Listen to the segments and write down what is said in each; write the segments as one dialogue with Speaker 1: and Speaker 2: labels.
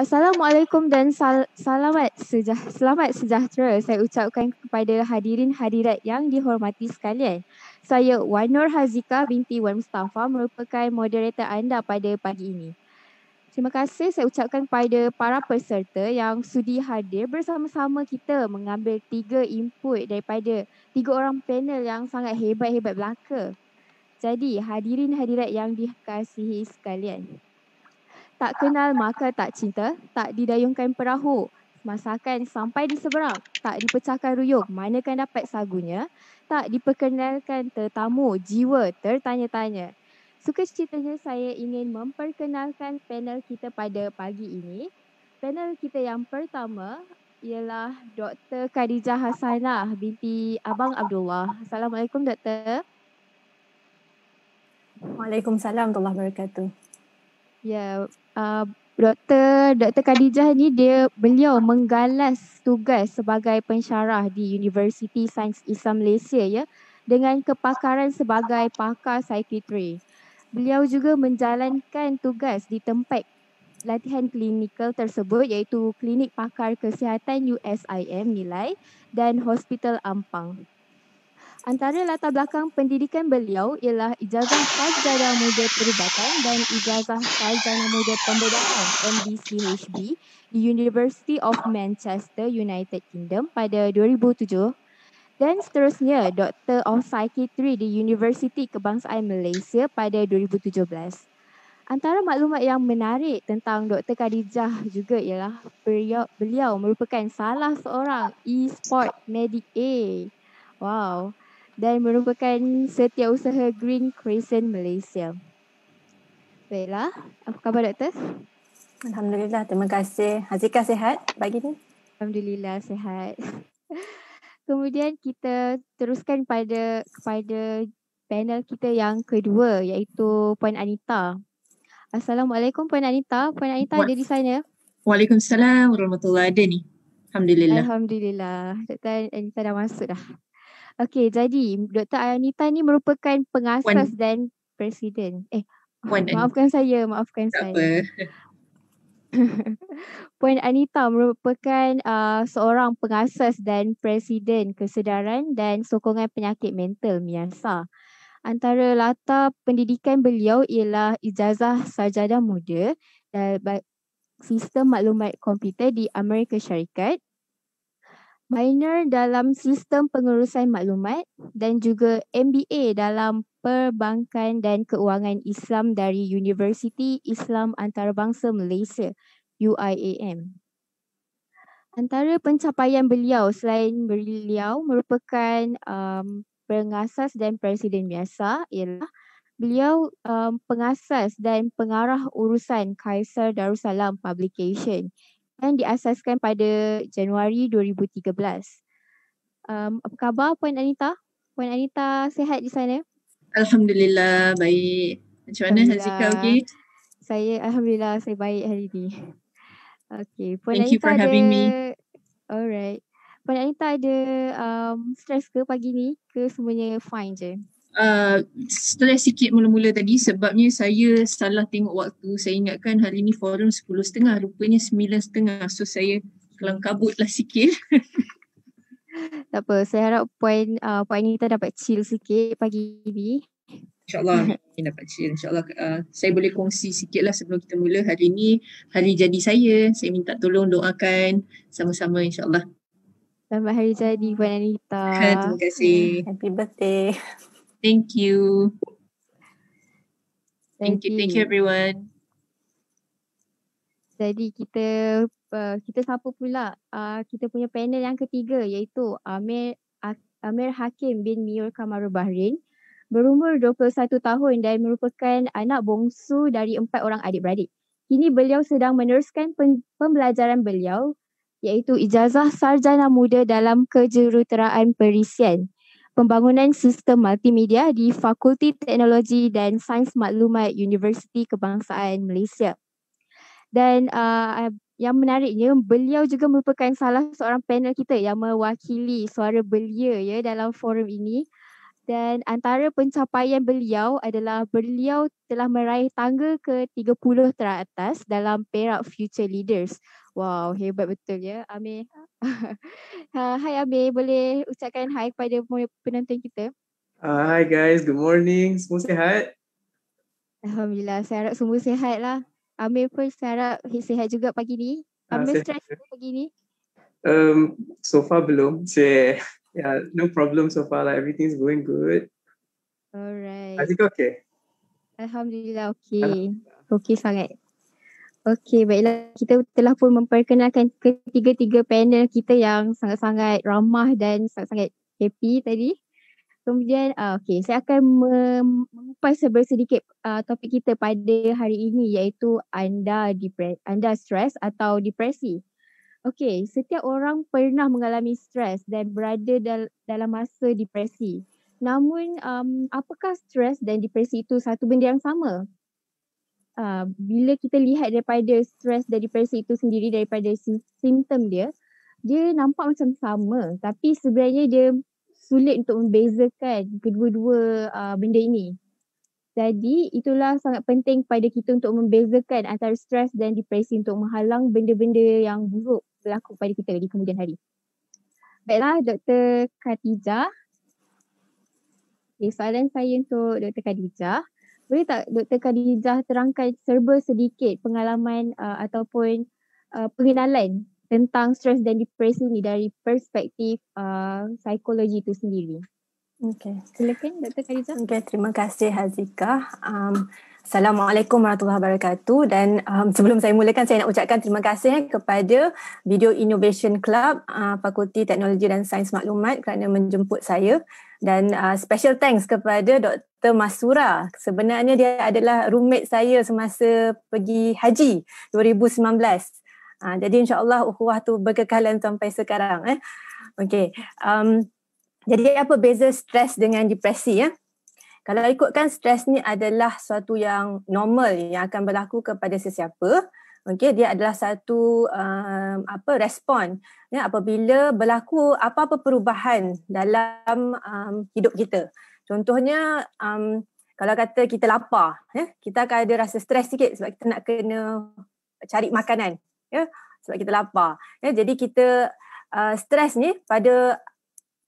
Speaker 1: Assalamualaikum dan sal- selamat sejah- selamat sejahtera saya ucapkan kepada hadirin hadirat yang dihormati sekalian. Saya Wan Nur Hazika binti Wan Mustafa merupakan moderator anda pada pagi ini. Terima kasih saya ucapkan kepada para peserta yang sudi hadir bersama-sama kita mengambil tiga input daripada tiga orang panel yang sangat hebat-hebat belaka. Jadi hadirin hadirat yang dikasihi sekalian. Tak kenal maka tak cinta, tak didayungkan perahu. Masakan sampai di seberang, tak dipecahkan ruyuk, manakan dapat sagunya. Tak diperkenalkan tetamu, jiwa tertanya-tanya. Suka ceritanya saya ingin memperkenalkan panel kita pada pagi ini. Panel kita yang pertama ialah Dr. Khadijah Hassanah binti Abang Abdullah. Assalamualaikum Dr.
Speaker 2: Waalaikumsalam
Speaker 1: warahmatullahi wabarakatuh. Ya, Ah, doktor Dr. Dr. Khadijah ni dia beliau menggalas tugas sebagai pensyarah di University Sains Islam Malaysia ya dengan kepakaran sebagai pakar psikiatri. Beliau juga menjalankan tugas di tempat latihan klinikal tersebut iaitu Klinik Pakar Kesihatan USIM Nilai dan Hospital Ampang. Antara latar belakang pendidikan beliau ialah Ijazah Sarjana Muda Perubatan dan Ijazah Sarjana Muda Pembedahan MBCHB di University of Manchester, United Kingdom pada 2007 dan seterusnya Doctor of Psychiatry di University Kebangsaan Malaysia pada 2017. Antara maklumat yang menarik tentang Dr. Khadijah juga ialah beliau, beliau merupakan salah seorang e-sport medik A. Wow dan merupakan setiausaha Green Crescent Malaysia. Baiklah, apa khabar doktor? Alhamdulillah, terima kasih. Hazika sehat. pagi ni? Alhamdulillah sehat. Kemudian kita teruskan pada kepada panel kita yang kedua iaitu Puan Anita. Assalamualaikum Puan Anita. Puan Anita ada di sana.
Speaker 3: Waalaikumsalam warahmatullahi wabarakatuh. Alhamdulillah.
Speaker 1: Alhamdulillah. Doktor Anita dah masuk dah. Okay, jadi Dr. Ayanita ni merupakan pengasas Puan. dan presiden. Eh, Puan maafkan Anita. saya, maafkan tak saya. Apa. Puan Anita merupakan uh, seorang pengasas dan presiden kesedaran dan sokongan penyakit mental Miasa. Antara latar pendidikan beliau ialah ijazah sarjana muda dan sistem maklumat komputer di Amerika Syarikat minor dalam sistem pengurusan maklumat dan juga MBA dalam perbankan dan keuangan Islam dari University Islam Antarabangsa Malaysia UIAM. Antara pencapaian beliau selain beliau merupakan um, pengasas dan presiden biasa ialah beliau um, pengasas dan pengarah urusan Kaisar Darussalam Publication dan diasaskan pada Januari 2013. Um, apa khabar Puan Anita? Puan Anita sehat di sana?
Speaker 3: Alhamdulillah baik. Macam mana Hazika okey?
Speaker 1: Saya Alhamdulillah saya baik hari ini. Okay. Puan Thank Anita you for ada... having me. Alright. Puan Anita ada um, stres ke pagi ni ke semuanya fine je? Uh,
Speaker 3: stress sikit mula-mula tadi sebabnya saya salah tengok waktu. Saya ingatkan hari ni forum 10.30 rupanya 9.30 so saya kelangkabut lah sikit.
Speaker 1: tak apa, saya harap puan, uh, puan kita dapat chill sikit pagi ni.
Speaker 3: InsyaAllah ini dapat chill. InsyaAllah uh, saya boleh kongsi sikit lah sebelum kita mula hari ni. Hari jadi saya. Saya minta tolong doakan sama-sama insyaAllah.
Speaker 1: Selamat hari jadi Puan Anita. Terima kasih. Happy birthday. Thank you. Thank you. Thank you everyone. Jadi kita uh, kita sapa pula uh, kita punya panel yang ketiga iaitu Amir Amir Hakim bin Miur Kamaru Bahrain berumur 21 tahun dan merupakan anak bongsu dari empat orang adik-beradik. Kini beliau sedang meneruskan pembelajaran beliau iaitu ijazah sarjana muda dalam kejuruteraan perisian pembangunan sistem multimedia di Fakulti Teknologi dan Sains Maklumat Universiti Kebangsaan Malaysia. Dan uh, yang menariknya beliau juga merupakan salah seorang panel kita yang mewakili suara belia ya dalam forum ini. Dan antara pencapaian beliau adalah beliau telah meraih tangga ke 30 teratas dalam Perak Future Leaders Wow, hebat betul ya Ami. Ah, hai Ami boleh ucapkan hai kepada penonton kita?
Speaker 2: Uh, hi guys, good morning. Semua sihat?
Speaker 1: Alhamdulillah, saya harap semua sihat lah. Ami pun saya harap sihat juga pagi ni. Ah, Ami uh, stress juga pagi ni.
Speaker 2: Um, so far belum. Cik. Yeah, no problem so far. lah. everything's going good.
Speaker 1: Alright. I think okay. Alhamdulillah, okay. Alhamdulillah. Okay sangat. Okey, baiklah kita telah pun memperkenalkan ketiga-tiga panel kita yang sangat-sangat ramah dan sangat-sangat happy tadi. Kemudian, uh, okey, saya akan mengupas sebesar sedikit uh, topik kita pada hari ini iaitu anda depres anda stres atau depresi. Okey, setiap orang pernah mengalami stres dan berada dal- dalam masa depresi. Namun, um, apakah stres dan depresi itu satu benda yang sama? Uh, bila kita lihat daripada stres dari depresi itu sendiri daripada simptom dia dia nampak macam sama tapi sebenarnya dia sulit untuk membezakan kedua-dua uh, benda ini jadi itulah sangat penting pada kita untuk membezakan antara stres dan depresi untuk menghalang benda-benda yang buruk berlaku pada kita di kemudian hari baiklah Dr. Khadijah okay, eh, soalan saya untuk Dr. Khadijah boleh tak Dr. Khadijah terangkan serba sedikit pengalaman uh, ataupun uh, pengenalan tentang stres dan depresi ni dari perspektif uh, psikologi itu sendiri. Okay. Silakan Dr. Khadijah. Okay, terima kasih
Speaker 4: Hazika. Um, Assalamualaikum warahmatullahi wabarakatuh dan um, sebelum saya mulakan saya nak ucapkan terima kasih eh, kepada Video Innovation Club uh, Fakulti Teknologi dan Sains Maklumat kerana menjemput saya dan uh, special thanks kepada Dr. Masura sebenarnya dia adalah roommate saya semasa pergi haji 2019 uh, jadi insyaAllah ukhuwah tu berkekalan sampai sekarang eh. Okay. Um, jadi apa beza stres dengan depresi ya? Eh? Kalau ikutkan stres ni adalah suatu yang normal yang akan berlaku kepada sesiapa. Okey, dia adalah satu um, apa respon ya apabila berlaku apa-apa perubahan dalam um, hidup kita. Contohnya um, kalau kata kita lapar, ya, kita akan ada rasa stres sikit sebab kita nak kena cari makanan, ya, sebab kita lapar. Ya, jadi kita uh, stres ni pada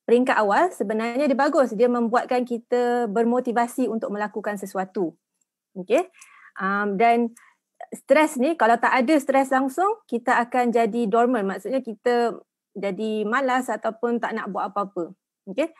Speaker 4: peringkat awal sebenarnya dia bagus. Dia membuatkan kita bermotivasi untuk melakukan sesuatu. Okay. Um, dan stres ni kalau tak ada stres langsung kita akan jadi dormant. Maksudnya kita jadi malas ataupun tak nak buat apa-apa. Okay.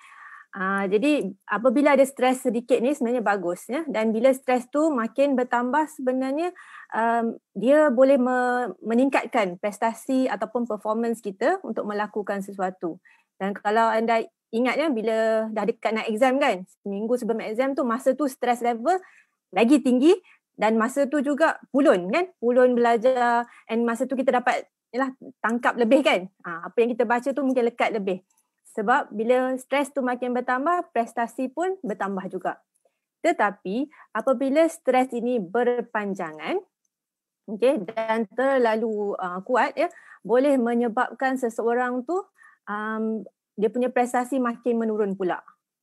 Speaker 4: Uh, jadi apabila ada stres sedikit ni sebenarnya bagus ya dan bila stres tu makin bertambah sebenarnya um, dia boleh me- meningkatkan prestasi ataupun performance kita untuk melakukan sesuatu. Dan kalau anda ingat kan bila dah dekat nak exam kan, seminggu sebelum exam tu masa tu stress level lagi tinggi dan masa tu juga pulun kan, pulun belajar and masa tu kita dapat yalah, tangkap lebih kan. Ha, apa yang kita baca tu mungkin lekat lebih. Sebab bila stres tu makin bertambah, prestasi pun bertambah juga. Tetapi apabila stres ini berpanjangan okay, dan terlalu uh, kuat, ya, boleh menyebabkan seseorang tu um, dia punya prestasi makin menurun pula.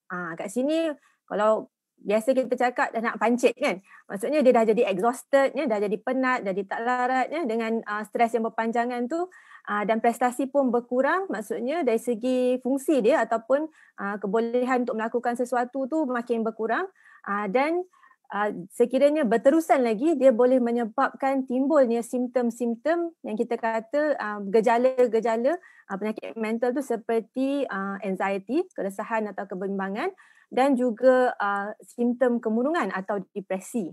Speaker 4: Ah kat sini kalau biasa kita cakap dah nak pancit kan. Maksudnya dia dah jadi exhausted ya, dah jadi penat, dah jadi tak larat ya dengan uh, stres yang berpanjangan tu uh, dan prestasi pun berkurang maksudnya dari segi fungsi dia ataupun uh, kebolehan untuk melakukan sesuatu tu makin berkurang uh, dan Ah, sekiranya berterusan lagi dia boleh menyebabkan timbulnya simptom-simptom yang kita kata ah, gejala-gejala ah, penyakit mental tu seperti anxiety, keresahan atau kebimbangan dan juga simptom kemurungan atau depresi.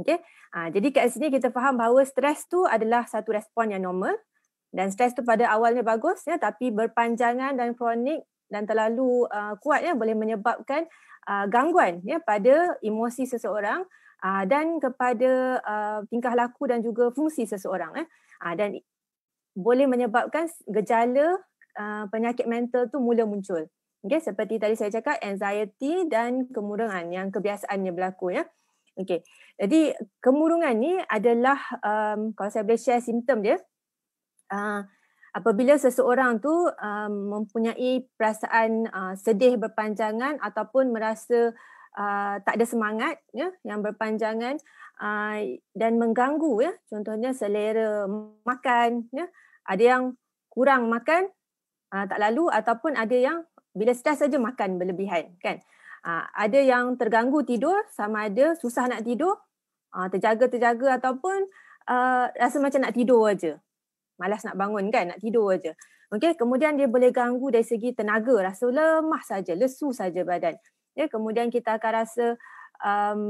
Speaker 4: Okey. jadi kat sini kita faham bahawa stres tu adalah satu respon yang normal dan stres tu pada awalnya bagus ya tapi berpanjangan dan kronik dan terlalu uh, kuat boleh menyebabkan uh, gangguan ya pada emosi seseorang uh, dan kepada uh, tingkah laku dan juga fungsi seseorang eh uh, dan boleh menyebabkan gejala uh, penyakit mental tu mula muncul okey seperti tadi saya cakap anxiety dan kemurungan yang kebiasaannya berlaku ya okey jadi kemurungan ni adalah um, kalau saya boleh share simptom dia uh, apabila seseorang tu um, mempunyai perasaan uh, sedih berpanjangan ataupun merasa uh, tak ada semangat ya yang berpanjangan uh, dan mengganggu ya contohnya selera makan ya ada yang kurang makan uh, tak lalu ataupun ada yang bila stres saja makan berlebihan kan uh, ada yang terganggu tidur sama ada susah nak tidur uh, terjaga terjaga ataupun uh, rasa macam nak tidur aja malas nak bangun kan nak tidur aja okey kemudian dia boleh ganggu dari segi tenaga rasa lemah saja lesu saja badan ya yeah, kemudian kita akan rasa um,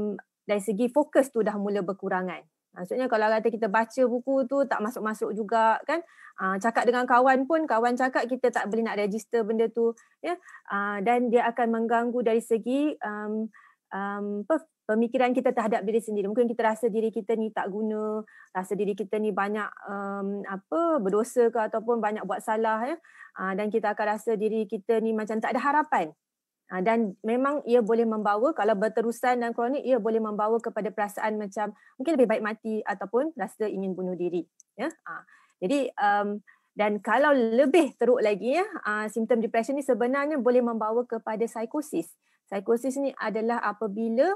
Speaker 4: dari segi fokus tu dah mula berkurangan maksudnya kalau kata kita baca buku tu tak masuk-masuk juga kan uh, cakap dengan kawan pun kawan cakap kita tak boleh nak register benda tu ya yeah? dan dia akan mengganggu dari segi um, um, pemikiran kita terhadap diri sendiri. Mungkin kita rasa diri kita ni tak guna, rasa diri kita ni banyak um, apa berdosa ke ataupun banyak buat salah ya. Uh, dan kita akan rasa diri kita ni macam tak ada harapan. Uh, dan memang ia boleh membawa kalau berterusan dan kronik ia boleh membawa kepada perasaan macam mungkin lebih baik mati ataupun rasa ingin bunuh diri ya. Uh, jadi um, dan kalau lebih teruk lagi ya, uh, simptom depression ni sebenarnya boleh membawa kepada psikosis. Psikosis ni adalah apabila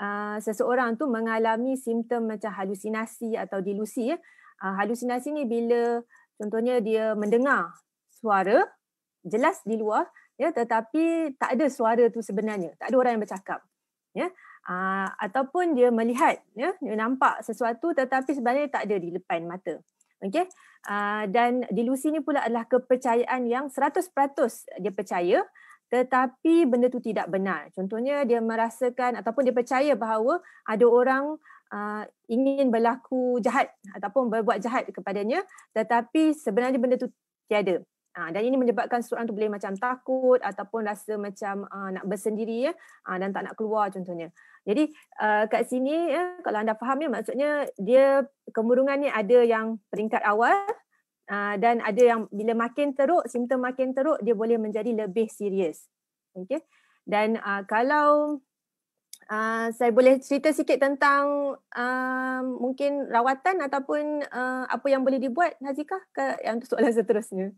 Speaker 4: Ah, seseorang tu mengalami simptom macam halusinasi atau delusi ya. Uh, halusinasi ni bila contohnya dia mendengar suara jelas di luar ya tetapi tak ada suara tu sebenarnya, tak ada orang yang bercakap. Ya. Uh, ataupun dia melihat ya, dia nampak sesuatu tetapi sebenarnya tak ada di depan mata. Okey. Uh, dan delusi ni pula adalah kepercayaan yang 100% dia percaya tetapi benda tu tidak benar. Contohnya dia merasakan ataupun dia percaya bahawa ada orang uh, ingin berlaku jahat ataupun berbuat jahat kepadanya tetapi sebenarnya benda tu tiada. Ha, dan ini menyebabkan seorang tu boleh macam takut ataupun rasa macam uh, nak bersendiri ya uh, dan tak nak keluar contohnya. Jadi uh, kat sini ya kalau anda faham ya maksudnya dia kemurungan ni ada yang peringkat awal Ah, dan ada yang bila makin teruk, simptom makin teruk, dia boleh menjadi lebih serius. Okay. Dan uh, kalau uh, saya boleh cerita sikit tentang uh, mungkin rawatan ataupun uh, apa yang boleh dibuat, Nazika, ke yang soalan seterusnya?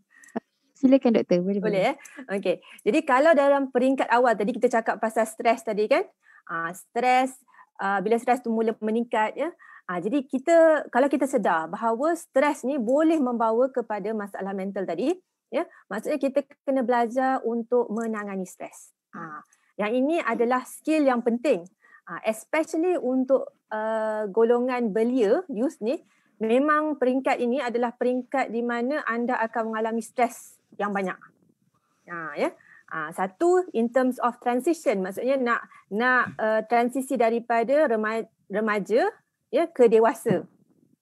Speaker 1: Silakan doktor, boleh. Boleh,
Speaker 4: eh? Okay. Jadi kalau dalam peringkat awal tadi kita cakap pasal stres tadi kan, uh, stres, uh, bila stres tu mula meningkat, ya, yeah? Ha, jadi kita kalau kita sedar bahawa stres ni boleh membawa kepada masalah mental tadi, ya, maksudnya kita kena belajar untuk menangani stres. Ha, yang ini adalah skill yang penting. Ha, especially untuk uh, golongan belia youth ni, memang peringkat ini adalah peringkat di mana anda akan mengalami stres yang banyak. Ha, ya. Ha, satu in terms of transition, maksudnya nak nak uh, transisi daripada remaja ya ke dewasa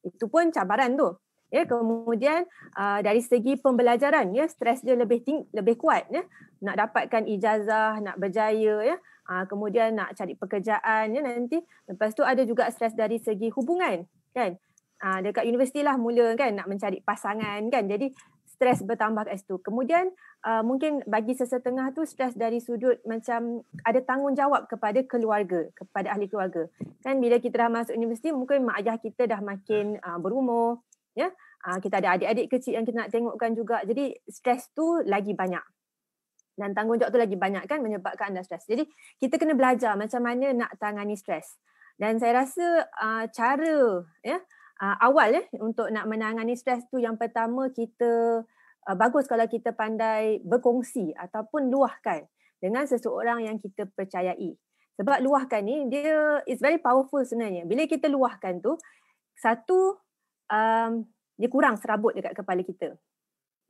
Speaker 4: itu pun cabaran tu ya kemudian uh, dari segi pembelajaran ya stres dia lebih ting- lebih kuat ya nak dapatkan ijazah nak berjaya ya uh, kemudian nak cari pekerjaan ya nanti lepas tu ada juga stres dari segi hubungan kan uh, dekat universitilah mula kan nak mencari pasangan kan jadi stres bertambah kat situ. Kemudian uh, mungkin bagi sesetengah tu stres dari sudut macam ada tanggungjawab kepada keluarga, kepada ahli keluarga. Kan bila kita dah masuk universiti mungkin mak ayah kita dah makin ya. uh, berumur, ya. Uh, kita ada adik-adik kecil yang kita nak tengokkan juga. Jadi stres tu lagi banyak. Dan tanggungjawab tu lagi banyak kan menyebabkan anda stres. Jadi kita kena belajar macam mana nak tangani stres. Dan saya rasa uh, cara ya uh, awal eh untuk nak menangani stres tu yang pertama kita uh, bagus kalau kita pandai berkongsi ataupun luahkan dengan seseorang yang kita percayai. Sebab luahkan ni dia is very powerful sebenarnya. Bila kita luahkan tu satu um, dia kurang serabut dekat kepala kita.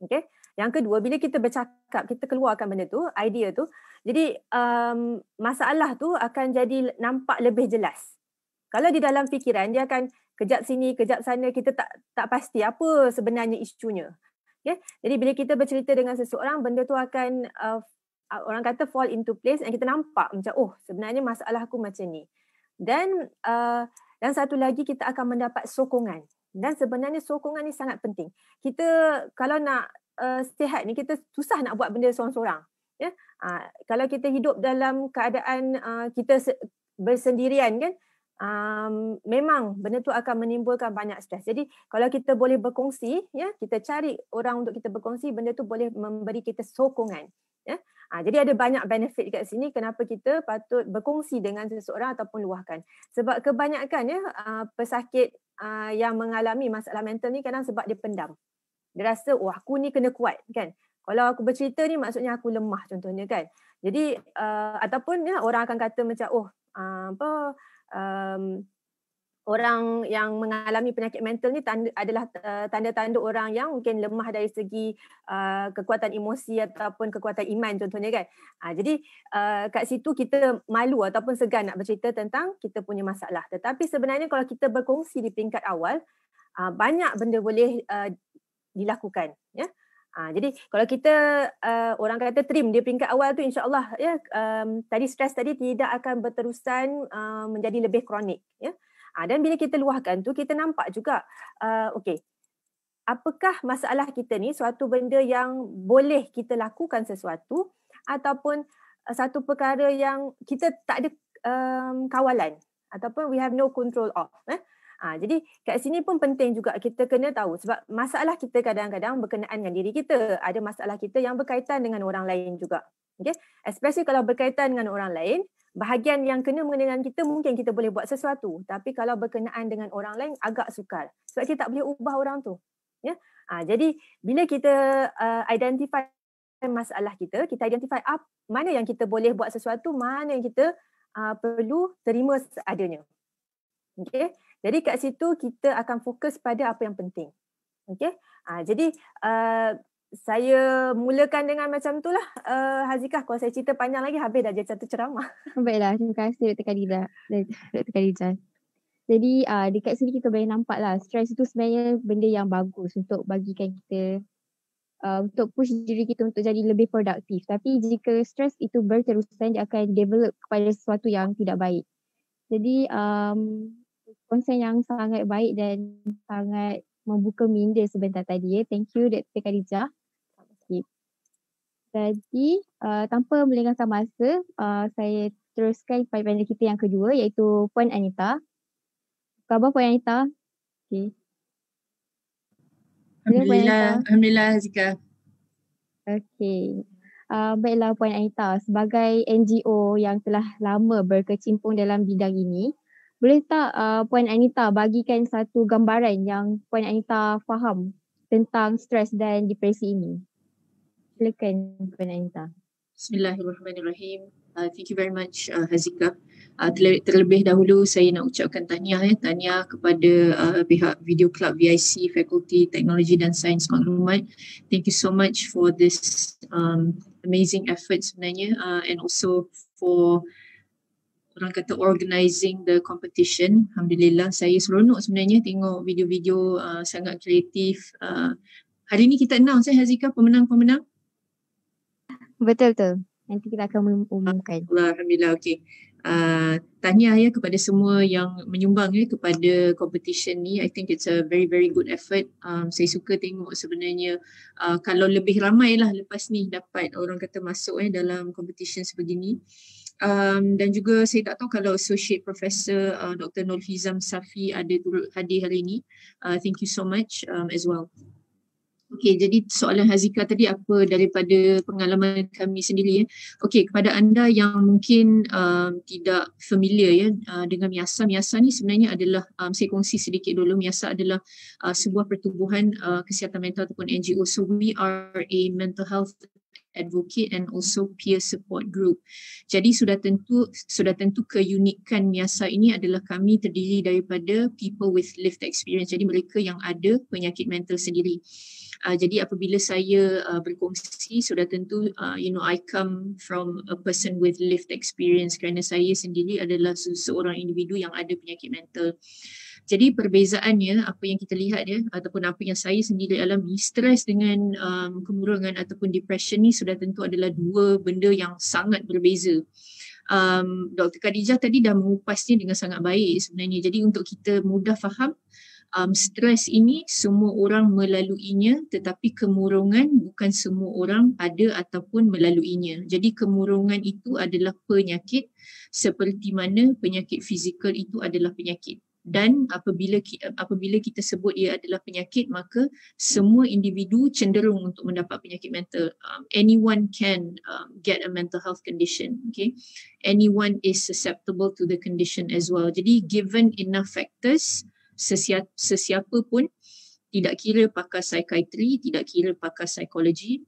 Speaker 4: Okay. Yang kedua, bila kita bercakap, kita keluarkan benda tu, idea tu. Jadi um, masalah tu akan jadi nampak lebih jelas kalau di dalam fikiran dia akan kejap sini kejap sana kita tak tak pasti apa sebenarnya isunya okey ya. jadi bila kita bercerita dengan seseorang benda tu akan uh, orang kata fall into place yang kita nampak macam oh sebenarnya masalah aku macam ni dan uh, dan satu lagi kita akan mendapat sokongan dan sebenarnya sokongan ni sangat penting kita kalau nak uh, sihat ni kita susah nak buat benda seorang-seorang ya ah, kalau kita hidup dalam keadaan uh, kita bersendirian kan um memang benda tu akan menimbulkan banyak stres. Jadi kalau kita boleh berkongsi ya, kita cari orang untuk kita berkongsi benda tu boleh memberi kita sokongan ya. Ha, jadi ada banyak benefit dekat sini kenapa kita patut berkongsi dengan seseorang ataupun luahkan. Sebab kebanyakan ya uh, pesakit uh, yang mengalami masalah mental ni kadang sebab dia pendam. Dia rasa wah aku ni kena kuat kan. Kalau aku bercerita ni maksudnya aku lemah contohnya kan. Jadi uh, ataupun ya orang akan kata macam oh uh, apa um, orang yang mengalami penyakit mental ni tanda, adalah uh, tanda-tanda orang yang mungkin lemah dari segi uh, kekuatan emosi ataupun kekuatan iman contohnya kan. Ha, jadi uh, kat situ kita malu ataupun segan nak bercerita tentang kita punya masalah. Tetapi sebenarnya kalau kita berkongsi di peringkat awal, uh, banyak benda boleh uh, dilakukan. Ya. Yeah? Ha, jadi kalau kita uh, orang kata trim di peringkat awal tu insyaallah ya um, tadi stres tadi tidak akan berterusan uh, menjadi lebih kronik ya. Ha, dan bila kita luahkan tu kita nampak juga uh, okey apakah masalah kita ni suatu benda yang boleh kita lakukan sesuatu ataupun uh, satu perkara yang kita tak ada um, kawalan ataupun we have no control of eh. Ha, jadi kat sini pun penting juga kita kena tahu sebab masalah kita kadang-kadang berkenaan dengan diri kita. Ada masalah kita yang berkaitan dengan orang lain juga. Okay? Especially kalau berkaitan dengan orang lain, bahagian yang kena mengenai dengan kita mungkin kita boleh buat sesuatu. Tapi kalau berkenaan dengan orang lain agak sukar. Sebab kita tak boleh ubah orang tu. Yeah? Ha, jadi bila kita uh, identify masalah kita, kita identify up mana yang kita boleh buat sesuatu, mana yang kita uh, perlu terima adanya. Okay? Jadi kat situ kita akan fokus pada apa yang penting. Okey. Ha, jadi uh, saya mulakan dengan macam tu lah. Uh, Hazikah, kalau saya cerita panjang lagi habis dah jadi satu ceramah.
Speaker 1: Baiklah, terima kasih Dr. Khadija. Eh, Dr. Khadija. Jadi uh, dekat sini kita boleh nampak lah stres itu sebenarnya benda yang bagus untuk bagikan kita uh, untuk push diri kita untuk jadi lebih produktif. Tapi jika stres itu berterusan dia akan develop kepada sesuatu yang tidak baik. Jadi um, konsen yang sangat baik dan sangat membuka minda sebentar tadi. Ya. Thank you Dr. Khadijah. Okay. Jadi uh, tanpa melengahkan masa, uh, saya teruskan kepada panel kita yang kedua iaitu Puan Anita. Khabar Puan Anita? Okay. Alhamdulillah, Alhamdulillah Azika. Okay. Uh, eh, baiklah Puan Anita, sebagai NGO yang telah lama berkecimpung dalam bidang ini, boleh tak uh, Puan Anita bagikan satu gambaran yang Puan Anita faham tentang stres dan depresi ini? Silakan Puan Anita.
Speaker 3: Bismillahirrahmanirrahim. Uh, thank you very much uh, Hazika. Uh, terlebih, terlebih dahulu saya nak ucapkan tahniah eh, tahniah kepada uh, pihak Video Club VIC Faculty Teknologi dan Sains Maklumat. Thank you so much for this um, amazing effort sebenarnya uh, and also for orang kata organizing the competition. Alhamdulillah saya seronok sebenarnya tengok video-video uh, sangat kreatif. Uh, hari ini kita announce eh Hazika pemenang-pemenang. Betul
Speaker 1: tu. Nanti kita akan umumkan.
Speaker 3: Alhamdulillah okey. Uh, Tanya ya kepada semua yang menyumbang ya kepada competition ni I think it's a very very good effort um, saya suka tengok sebenarnya uh, kalau lebih ramai lah lepas ni dapat orang kata masuk eh dalam competition sebegini uh, um, dan juga saya tak tahu kalau associate professor uh, Dr. Nolfizam Safi ada turut hadir hari ini. Uh, thank you so much um, as well. Okay, jadi soalan Hazika tadi apa daripada pengalaman kami sendiri ya. Okay, kepada anda yang mungkin um, tidak familiar ya uh, dengan miasa. Miasa ni sebenarnya adalah um, saya kongsi sedikit dulu. Miasa adalah uh, sebuah pertubuhan uh, kesihatan mental ataupun NGO. So we are a mental health advocate and also peer support group. Jadi sudah tentu sudah tentu keunikan MIASA ini adalah kami terdiri daripada people with lived experience. Jadi mereka yang ada penyakit mental sendiri. Uh, jadi apabila saya uh, berkongsi sudah tentu uh, you know I come from a person with lived experience kerana saya sendiri adalah seorang individu yang ada penyakit mental. Jadi perbezaannya apa yang kita lihat ya ataupun apa yang saya sendiri alami stres dengan um, kemurungan ataupun depression ni sudah tentu adalah dua benda yang sangat berbeza. Um, Dr. Khadijah tadi dah mengupasnya dengan sangat baik sebenarnya. Jadi untuk kita mudah faham um, stres ini semua orang melaluinya tetapi kemurungan bukan semua orang ada ataupun melaluinya. Jadi kemurungan itu adalah penyakit seperti mana penyakit fizikal itu adalah penyakit dan apabila apabila kita sebut ia adalah penyakit maka semua individu cenderung untuk mendapat penyakit mental um, anyone can um, get a mental health condition okay anyone is susceptible to the condition as well jadi given enough factors sesiapa, sesiapa pun tidak kira pakar psychiatry tidak kira pakar psikologi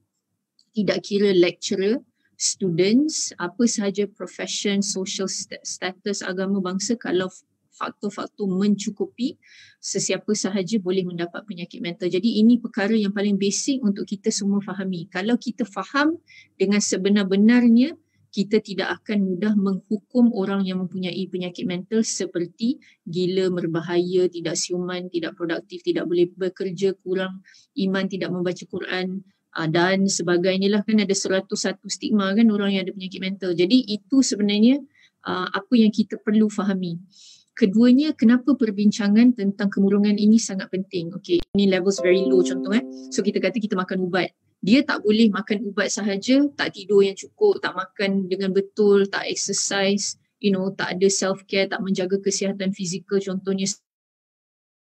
Speaker 3: tidak kira lecturer students apa sahaja profession social status agama bangsa kalau faktor-faktor mencukupi sesiapa sahaja boleh mendapat penyakit mental. Jadi ini perkara yang paling basic untuk kita semua fahami. Kalau kita faham dengan sebenar-benarnya kita tidak akan mudah menghukum orang yang mempunyai penyakit mental seperti gila, berbahaya, tidak siuman, tidak produktif, tidak boleh bekerja, kurang iman, tidak membaca Quran ah, dan sebagainya lah kan ada 101 stigma kan orang yang ada penyakit mental. Jadi itu sebenarnya ah, apa yang kita perlu fahami keduanya kenapa perbincangan tentang kemurungan ini sangat penting Okay, ini levels very low contoh eh so kita kata kita makan ubat dia tak boleh makan ubat sahaja tak tidur yang cukup tak makan dengan betul tak exercise you know tak ada self care tak menjaga kesihatan fizikal contohnya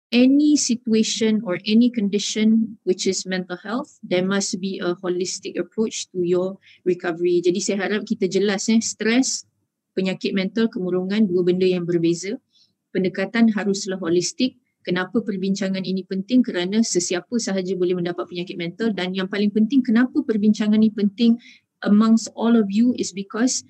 Speaker 3: any situation or any condition which is mental health there must be a holistic approach to your recovery jadi saya harap kita jelas eh stress penyakit mental kemurungan dua benda yang berbeza pendekatan haruslah holistik kenapa perbincangan ini penting kerana sesiapa sahaja boleh mendapat penyakit mental dan yang paling penting kenapa perbincangan ini penting amongst all of you is because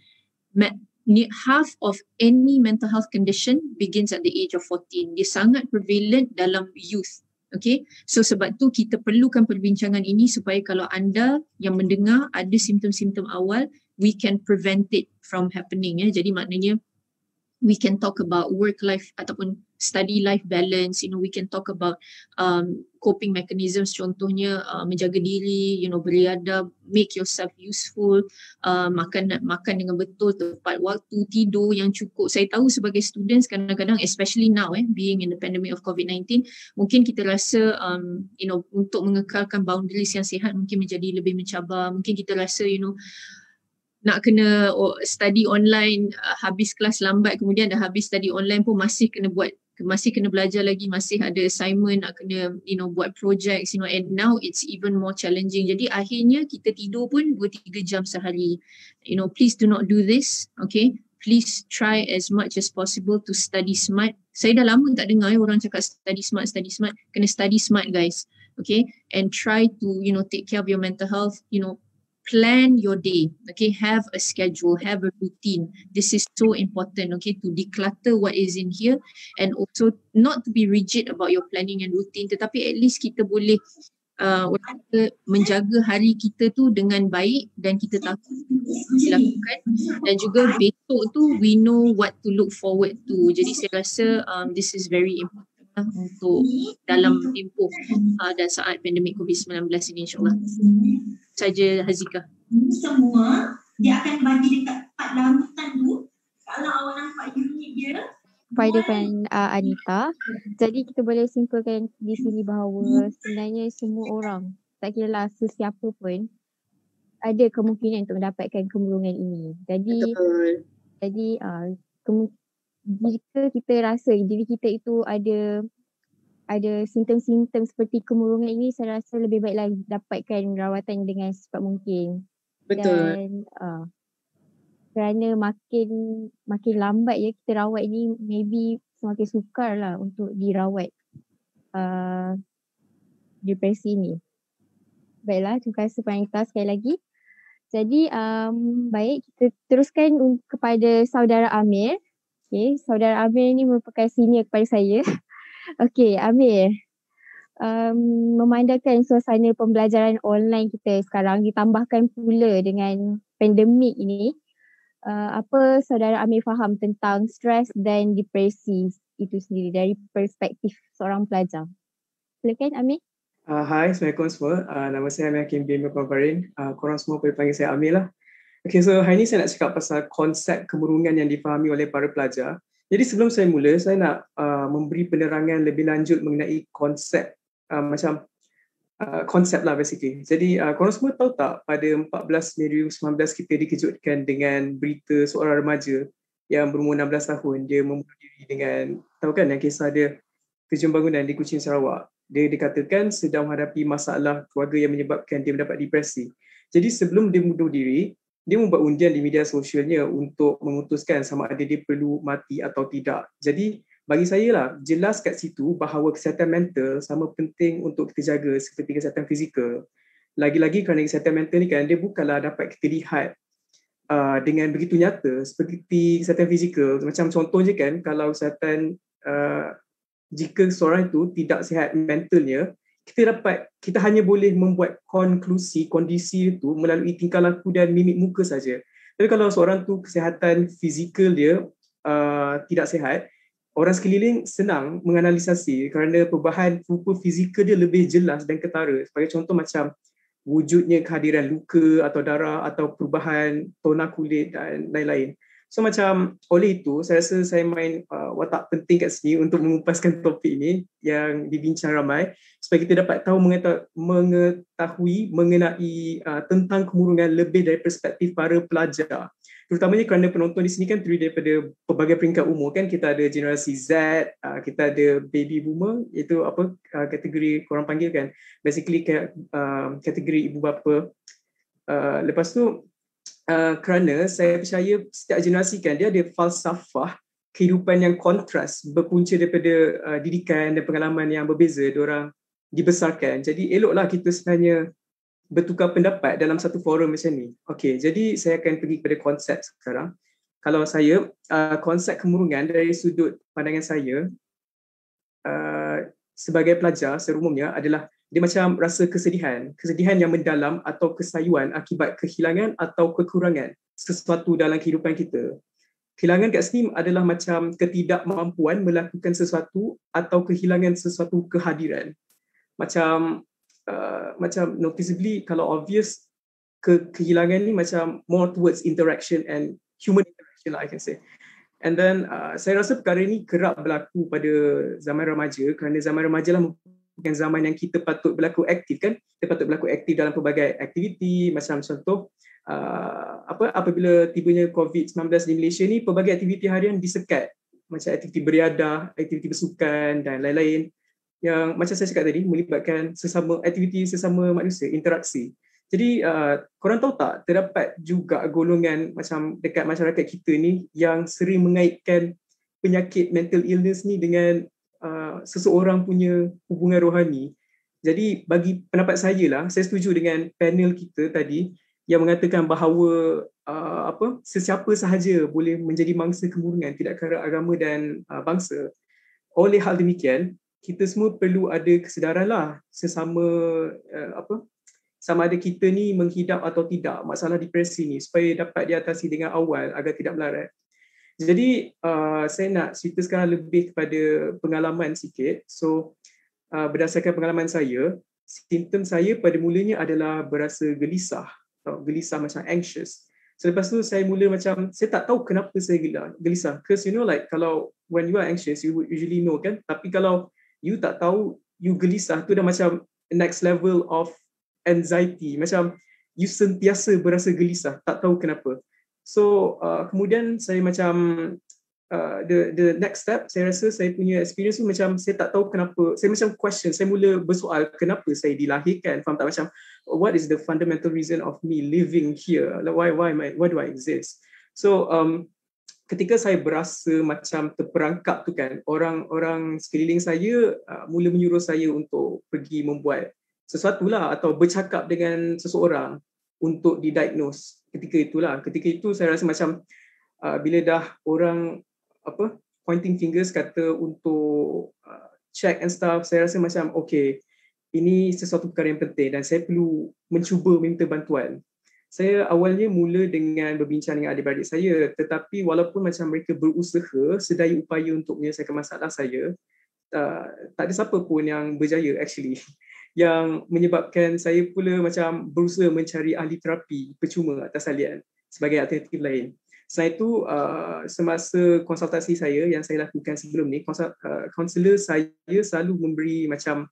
Speaker 3: half of any mental health condition begins at the age of 14 dia sangat prevalent dalam youth okay so sebab tu kita perlukan perbincangan ini supaya kalau anda yang mendengar ada simptom-simptom awal we can prevent it from happening ya jadi maknanya we can talk about work life ataupun study life balance you know we can talk about um coping mechanisms contohnya uh, menjaga diri you know beriada make yourself useful uh, makan makan dengan betul tepat waktu tidur yang cukup saya tahu sebagai students kadang-kadang especially now eh being in the pandemic of covid-19 mungkin kita rasa um you know untuk mengekalkan boundaries yang sihat mungkin menjadi lebih mencabar mungkin kita rasa you know nak kena oh, study online uh, habis kelas lambat kemudian dah habis study online pun masih kena buat masih kena belajar lagi masih ada assignment nak kena you know buat projects you know and now it's even more challenging jadi akhirnya kita tidur pun 2 3 jam sehari you know please do not do this okay please try as much as possible to study smart saya dah lama tak dengar eh, orang cakap study smart study smart kena study smart guys okay and try to you know take care of your mental health you know plan your day okay have a schedule have a routine this is so important okay to declutter what is in here and also not to be rigid about your planning and routine tetapi at least kita boleh uh, menjaga hari kita tu dengan baik dan kita tahu dilakukan dan juga besok tu we know what to look forward to jadi saya rasa um, this is very important untuk dalam tempoh uh, dan saat pandemik COVID-19 ini insyaAllah. Saja Hazika. Semua dia akan bagi dekat
Speaker 1: tempat lambutan tu
Speaker 3: kalau awak nampak unit dia
Speaker 1: kepada Puan uh, Anita. Jadi kita boleh simpulkan di sini bahawa sebenarnya semua orang, tak kira lah sesiapa pun, ada kemungkinan untuk mendapatkan kemurungan ini. Jadi Betul. jadi uh, kemungkinan jika kita rasa diri kita itu ada ada simptom-simptom seperti kemurungan ini saya rasa lebih baiklah dapatkan rawatan dengan secepat mungkin. Betul. Dan uh, kerana makin makin lambat ya kita rawat ini maybe semakin sukar lah untuk dirawat uh, depresi ini. Baiklah, terima kasih Pak sekali lagi. Jadi, um, baik, kita teruskan kepada saudara Amir. Okay, saudara Amir ni merupakan senior kepada saya. Okay, Amir. Um, memandangkan suasana pembelajaran online kita sekarang ditambahkan pula dengan pandemik ini uh, apa saudara Amir faham tentang stres dan depresi itu sendiri dari perspektif seorang pelajar silakan Amir
Speaker 2: uh, ah, Hai, Assalamualaikum semua. Uh, nama saya Amir Hakim Bin Mekon Uh, korang semua boleh panggil saya Amir lah. Okay, so hari ini saya nak cakap pasal konsep kemurungan yang difahami oleh para pelajar. Jadi sebelum saya mula, saya nak uh, memberi penerangan lebih lanjut mengenai konsep uh, macam uh, konsep lah basically. Jadi uh, korang semua tahu tak pada 14 Mei 2019 kita dikejutkan dengan berita seorang remaja yang berumur 16 tahun. Dia membunuh diri dengan, tahu kan yang kisah dia terjun bangunan di Kuching Sarawak. Dia dikatakan sedang menghadapi masalah keluarga yang menyebabkan dia mendapat depresi. Jadi sebelum dia bunuh diri, dia membuat undian di media sosialnya untuk memutuskan sama ada dia perlu mati atau tidak. Jadi bagi saya lah jelas kat situ bahawa kesihatan mental sama penting untuk kita jaga seperti kesihatan fizikal. Lagi-lagi kerana kesihatan mental ni kan dia bukanlah dapat kita lihat uh, dengan begitu nyata seperti kesihatan fizikal. Macam contoh je kan kalau kesihatan uh, jika seorang itu tidak sihat mentalnya, kita dapat kita hanya boleh membuat konklusi kondisi itu melalui tingkah laku dan mimik muka saja. Tapi kalau seorang tu kesihatan fizikal dia uh, tidak sihat, orang sekeliling senang menganalisasi kerana perubahan rupa fizikal dia lebih jelas dan ketara. Sebagai contoh macam wujudnya kehadiran luka atau darah atau perubahan tona kulit dan lain-lain. So macam oleh itu saya rasa saya main uh, watak penting kat sini untuk mengupaskan topik ini yang dibincang ramai supaya kita dapat tahu mengetahui mengenai uh, tentang kemurungan lebih dari perspektif para pelajar. Terutamanya kerana penonton di sini kan terdiri daripada pelbagai peringkat umur kan kita ada generasi Z, uh, kita ada baby boomer iaitu apa uh, kategori korang panggil kan. Basically uh, kategori ibu bapa. Uh, lepas tu Eh, kerana saya percaya setiap generasi kan dia ada falsafah kehidupan yang kontras berpunca daripada uh, didikan dan pengalaman yang berbeza orang dibesarkan. Jadi eloklah kita sebenarnya bertukar pendapat dalam satu forum macam ni. Okey, jadi saya akan pergi kepada konsep sekarang. Kalau saya uh, konsep kemurungan dari sudut pandangan saya uh, sebagai pelajar seumumnya adalah dia macam rasa kesedihan, kesedihan yang mendalam atau kesayuan akibat kehilangan atau kekurangan sesuatu dalam kehidupan kita. Kehilangan kat sini adalah macam ketidakmampuan melakukan sesuatu atau kehilangan sesuatu kehadiran. Macam uh, macam noticeably kalau obvious ke kehilangan ni macam more towards interaction and human interaction lah I can say. And then uh, saya rasa perkara ni kerap berlaku pada zaman remaja kerana zaman remaja lah mungkin bukan zaman yang kita patut berlaku aktif kan kita patut berlaku aktif dalam pelbagai aktiviti macam contoh uh, apa apabila tibanya covid-19 di Malaysia ni pelbagai aktiviti harian disekat macam aktiviti beriadah aktiviti bersukan dan lain-lain yang macam saya cakap tadi melibatkan sesama aktiviti sesama manusia interaksi jadi uh, korang tahu tak terdapat juga golongan macam dekat masyarakat kita ni yang sering mengaitkan penyakit mental illness ni dengan Uh, seseorang punya hubungan rohani. Jadi bagi pendapat saya lah, saya setuju dengan panel kita tadi yang mengatakan bahawa uh, apa sesiapa sahaja boleh menjadi mangsa kemurungan tidak kira agama dan uh, bangsa. Oleh hal demikian, kita semua perlu ada kesedaran lah sesama uh, apa sama ada kita ni menghidap atau tidak masalah depresi ni supaya dapat diatasi dengan awal agar tidak melarat. Jadi uh, saya nak cerita sekarang lebih kepada pengalaman sikit. So uh, berdasarkan pengalaman saya, simptom saya pada mulanya adalah berasa gelisah atau gelisah macam anxious. Selepas tu saya mula macam saya tak tahu kenapa saya gila, gelisah. Because you know like kalau when you are anxious you would usually know kan. Tapi kalau you tak tahu you gelisah tu dah macam next level of anxiety. Macam you sentiasa berasa gelisah tak tahu kenapa. So uh, kemudian saya macam uh, the the next step saya rasa saya punya experience tu macam saya tak tahu kenapa saya macam question saya mula bersoal kenapa saya dilahirkan faham tak macam what is the fundamental reason of me living here like why why my why do I exist so um, ketika saya berasa macam terperangkap tu kan orang-orang sekeliling saya uh, mula menyuruh saya untuk pergi membuat sesuatu lah atau bercakap dengan seseorang untuk didiagnose ketika itulah ketika itu saya rasa macam uh, bila dah orang apa pointing fingers kata untuk uh, check and stuff saya rasa macam okay ini sesuatu perkara yang penting dan saya perlu mencuba minta bantuan saya awalnya mula dengan berbincang dengan adik-beradik saya tetapi walaupun macam mereka berusaha sedaya upaya untuk menyelesaikan masalah saya uh, tak ada siapa pun yang berjaya actually yang menyebabkan saya pula macam berusaha mencari ahli terapi percuma atas talian sebagai alternatif lain. Selain itu, uh, semasa konsultasi saya yang saya lakukan sebelum ni, konselor uh, saya selalu memberi macam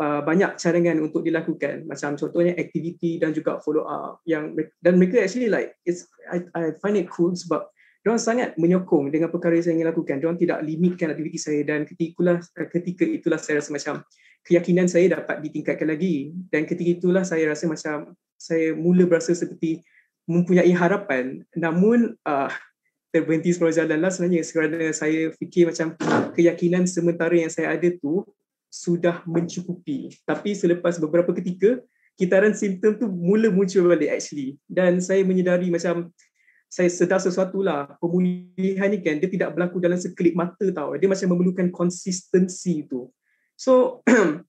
Speaker 2: uh, banyak cadangan untuk dilakukan. Macam contohnya aktiviti dan juga follow up. Yang, dan mereka actually like, it's, I, I find it cool sebab mereka sangat menyokong dengan perkara yang saya ingin lakukan. Mereka tidak limitkan aktiviti saya dan ketika itulah, ketika itulah saya rasa macam keyakinan saya dapat ditingkatkan lagi dan ketika itulah saya rasa macam saya mula berasa seperti mempunyai harapan namun uh, ah, terbenti sepuluh lah sebenarnya kerana saya fikir macam keyakinan sementara yang saya ada tu sudah mencukupi tapi selepas beberapa ketika kitaran simptom tu mula muncul balik actually dan saya menyedari macam saya sedar sesuatu lah pemulihan ni kan dia tidak berlaku dalam sekelip mata tau dia macam memerlukan konsistensi tu So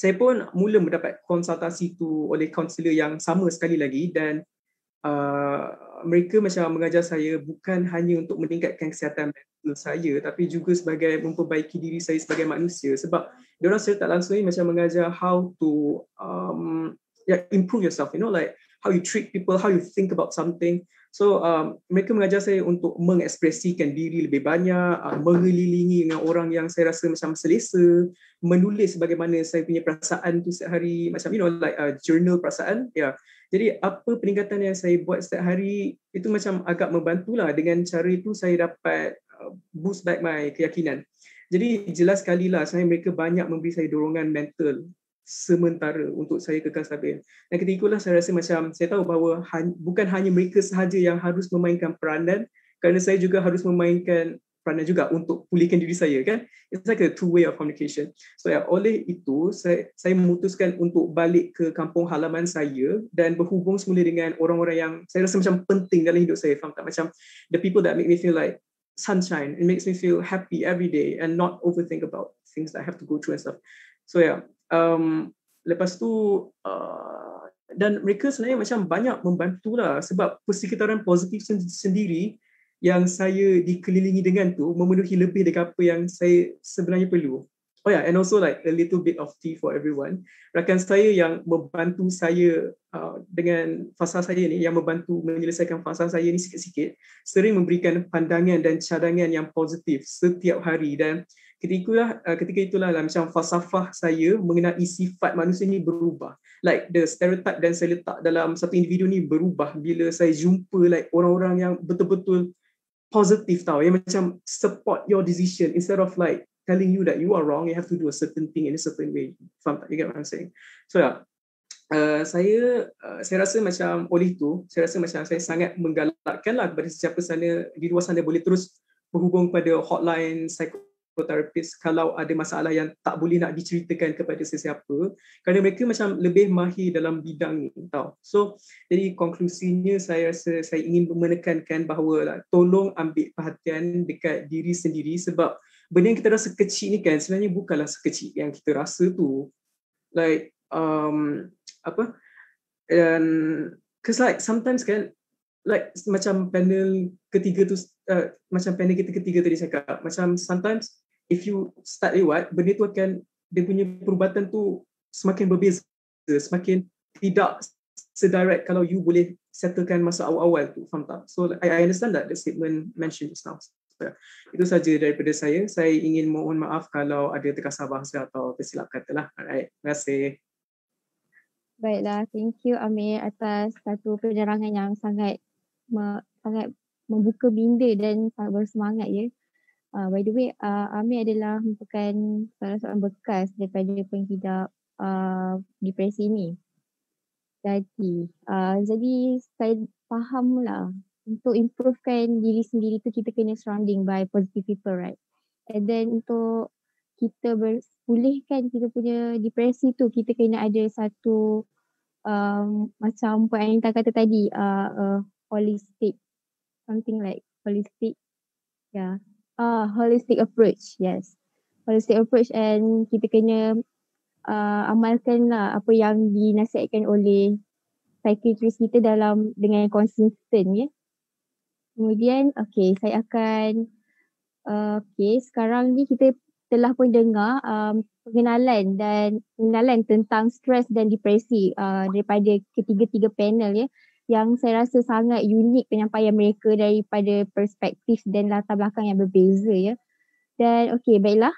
Speaker 2: saya pun mula mendapat konsultasi tu oleh kaunselor yang sama sekali lagi dan uh, mereka macam mengajar saya bukan hanya untuk meningkatkan kesihatan mental saya tapi juga sebagai memperbaiki diri saya sebagai manusia sebab dia orang secara tak langsung ni macam mengajar how to um, ya, improve yourself you know like how you treat people how you think about something So uh, mereka mengajar saya untuk mengekspresikan diri lebih banyak, uh, mengelilingi dengan orang yang saya rasa macam selesa, menulis bagaimana saya punya perasaan tu setiap hari, macam you know like a ah, journal perasaan. Yeah. Jadi apa peningkatan yang saya buat setiap hari itu macam agak membantulah dengan cara itu saya dapat ah, boost back my keyakinan. Jadi jelas sekali lah saya mereka banyak memberi saya dorongan mental sementara untuk saya kekal stabil. Dan ketika itulah saya rasa macam saya tahu bahawa bukan hanya mereka sahaja yang harus memainkan peranan kerana saya juga harus memainkan peranan juga untuk pulihkan diri saya kan. It's like a two way of communication. So yeah, oleh itu saya saya memutuskan untuk balik ke kampung halaman saya dan berhubung semula dengan orang-orang yang saya rasa macam penting dalam hidup saya. Faham tak? Macam the people that make me feel like sunshine. It makes me feel happy every day and not overthink about things that I have to go through and stuff. So yeah, um, lepas tu uh, dan mereka sebenarnya macam banyak membantu lah sebab persekitaran positif sendiri yang saya dikelilingi dengan tu memenuhi lebih dari apa yang saya sebenarnya perlu. Oh yeah, and also like a little bit of tea for everyone. Rakan saya yang membantu saya uh, dengan fasa saya ni, yang membantu menyelesaikan fasa saya ni sikit-sikit, sering memberikan pandangan dan cadangan yang positif setiap hari dan ketika itulah eh, ketika itulah lah, macam falsafah saya mengenai sifat manusia ni berubah like the stereotype dan saya letak dalam satu individu ni berubah bila saya jumpa like orang-orang yang betul-betul positif tau yang macam support your decision instead of like telling you that you are wrong you have to do a certain thing in a certain way faham you get what I'm saying so yeah ya. uh, saya uh, saya rasa macam oleh tu saya rasa macam saya sangat menggalakkanlah lah kepada sesiapa sana di luar sana boleh terus berhubung kepada hotline psikologi psikoterapis kalau ada masalah yang tak boleh nak diceritakan kepada sesiapa kerana mereka macam lebih mahir dalam bidang ni tau. So jadi konklusinya saya rasa saya ingin menekankan bahawa lah, tolong ambil perhatian dekat diri sendiri sebab benda yang kita rasa kecil ni kan sebenarnya bukanlah sekecil yang kita rasa tu. Like um, apa dan cause like sometimes kan like macam panel ketiga tu uh, macam panel kita ketiga tadi cakap macam sometimes if you start lewat, benda tu akan dia punya perubatan tu semakin berbeza, semakin tidak sedirect kalau you boleh settlekan masa awal-awal tu, faham tak? So I, understand that the statement mentioned just now. So, itu saja daripada saya. Saya ingin mohon maaf kalau ada terkasar bahasa atau tersilap kata lah. Alright, terima kasih.
Speaker 1: Baiklah, thank you Amir atas satu penerangan yang sangat sangat membuka minda dan sangat bersemangat ya. Uh, by the way, uh, Amir adalah merupakan salah seorang bekas daripada penghidap uh, ah, depresi ni. Jadi, uh, jadi saya faham lah untuk improvekan diri sendiri tu kita kena surrounding by positive people, right? And then untuk kita ber- pulihkan kita punya depresi tu, kita kena ada satu um, macam Puan Anita kata tadi, uh, uh, holistic, something like holistic, Yeah uh, holistic approach. Yes. Holistic approach and kita kena uh, amalkan lah apa yang dinasihatkan oleh psychiatrist kita dalam dengan konsisten ya. Kemudian, okay, saya akan uh, okay, sekarang ni kita telah pun dengar um, pengenalan dan pengenalan tentang stres dan depresi uh, daripada ketiga-tiga panel ya. Yeah yang saya rasa sangat unik penyampaian mereka daripada perspektif dan latar belakang yang berbeza ya. Dan okey baiklah.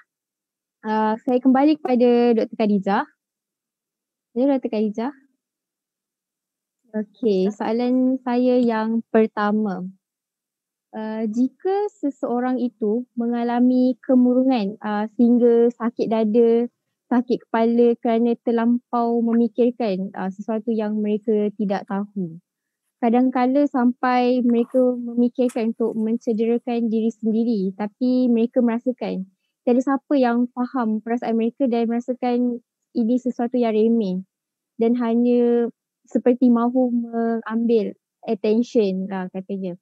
Speaker 1: Uh, saya kembali kepada Dr. Khadijah. Ya Dr. Khadijah. Okey, soalan saya yang pertama. Uh, jika seseorang itu mengalami kemurungan uh, sehingga sakit dada, sakit kepala kerana terlampau memikirkan uh, sesuatu yang mereka tidak tahu kadangkala sampai mereka memikirkan untuk mencederakan diri sendiri tapi mereka merasakan tiada siapa yang faham perasaan mereka dan merasakan ini sesuatu yang remeh dan hanya seperti mahu mengambil attention lah katanya.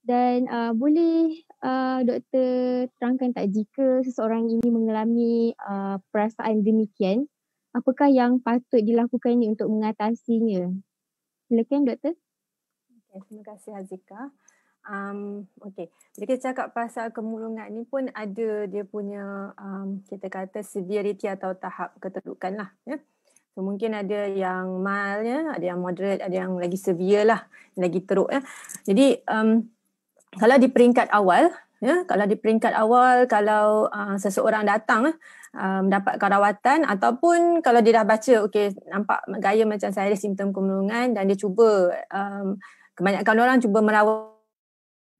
Speaker 1: Dan uh, boleh uh, doktor terangkan tak jika seseorang ini mengalami uh, perasaan demikian apakah yang patut dilakukannya untuk mengatasinya Silakan doktor. Okay,
Speaker 4: terima kasih Hazika. Um, okay, bila kita cakap pasal kemurungan ni pun ada dia punya um, kita kata severity atau tahap keterukan lah. Ya. So, mungkin ada yang mild, ya, ada yang moderate, ada yang lagi severe lah, lagi teruk. Ya. Jadi um, kalau di peringkat awal, ya, kalau di peringkat awal kalau uh, seseorang datang, Uh, mendapatkan um, rawatan ataupun kalau dia dah baca okey nampak gaya macam saya ada simptom kemelungan dan dia cuba um, kebanyakan orang cuba merawat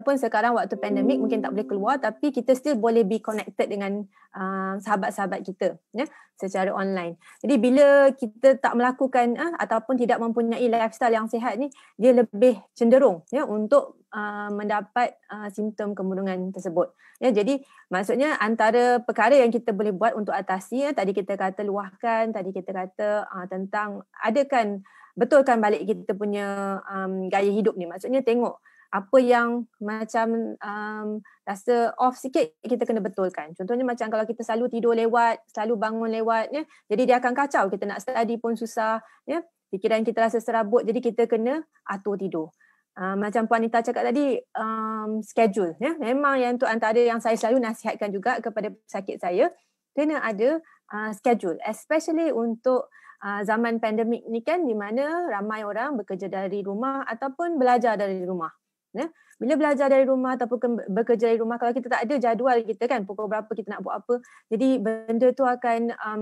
Speaker 4: pun sekarang waktu pandemik mungkin tak boleh keluar tapi kita still boleh be connected dengan uh, sahabat-sahabat kita ya secara online. Jadi bila kita tak melakukan uh, ataupun tidak mempunyai lifestyle yang sihat ni dia lebih cenderung ya untuk uh, mendapat uh, simptom kemurungan tersebut. Ya, jadi maksudnya antara perkara yang kita boleh buat untuk atasi ya, tadi kita kata luahkan, tadi kita kata uh, tentang adakan betulkan balik kita punya um, gaya hidup ni. Maksudnya tengok apa yang macam um, rasa off sikit kita kena betulkan. Contohnya macam kalau kita selalu tidur lewat, selalu bangun lewat ya, jadi dia akan kacau kita nak study pun susah ya. Fikiran kita rasa serabut jadi kita kena atur tidur. Ah, macam Puan Nita cakap tadi, um, schedule. Ya. Memang yang itu antara yang saya selalu nasihatkan juga kepada pesakit saya, kena ada uh, schedule. Especially untuk uh, zaman pandemik ni kan, di mana ramai orang bekerja dari rumah ataupun belajar dari rumah. Ya. Bila belajar dari rumah ataupun bekerja dari rumah, kalau kita tak ada jadual kita kan, pukul berapa kita nak buat apa, jadi benda tu akan um,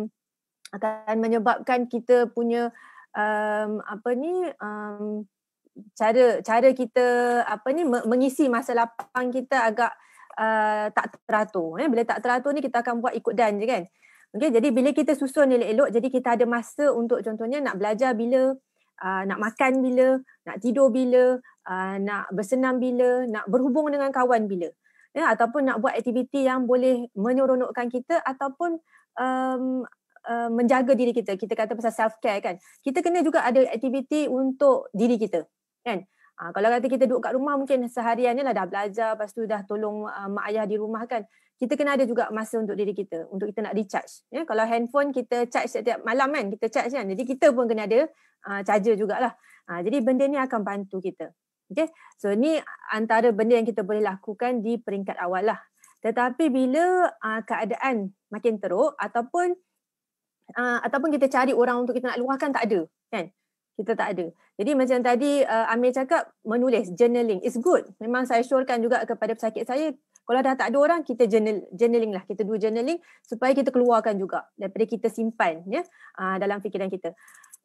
Speaker 4: akan menyebabkan kita punya um, apa ni um, cara cara kita apa ni mengisi masa lapang kita agak uh, tak teratur eh bila tak teratur ni kita akan buat ikut dan je kan okey jadi bila kita susun elok-elok jadi kita ada masa untuk contohnya nak belajar bila uh, nak makan bila nak tidur bila uh, nak bersenam bila nak berhubung dengan kawan bila ya ataupun nak buat aktiviti yang boleh menyeronokkan kita ataupun um, uh, menjaga diri kita. Kita kata pasal self care kan. Kita kena juga ada aktiviti untuk diri kita kan ha, kalau kata kita duduk kat rumah mungkin seharian ni lah dah belajar lepas tu dah tolong uh, mak ayah di rumah kan kita kena ada juga masa untuk diri kita untuk kita nak recharge ya kalau handphone kita charge setiap malam kan kita charge kan jadi kita pun kena ada uh, charger jugalah ha, jadi benda ni akan bantu kita okey so ni antara benda yang kita boleh lakukan di peringkat awal lah tetapi bila uh, keadaan makin teruk ataupun uh, ataupun kita cari orang untuk kita nak luahkan tak ada kan kita tak ada jadi macam tadi uh, Amir cakap menulis journaling is good. Memang saya syorkan juga kepada pesakit saya kalau dah tak ada orang kita journal, journaling lah kita dua journaling supaya kita keluarkan juga daripada kita simpan ya uh, dalam fikiran kita.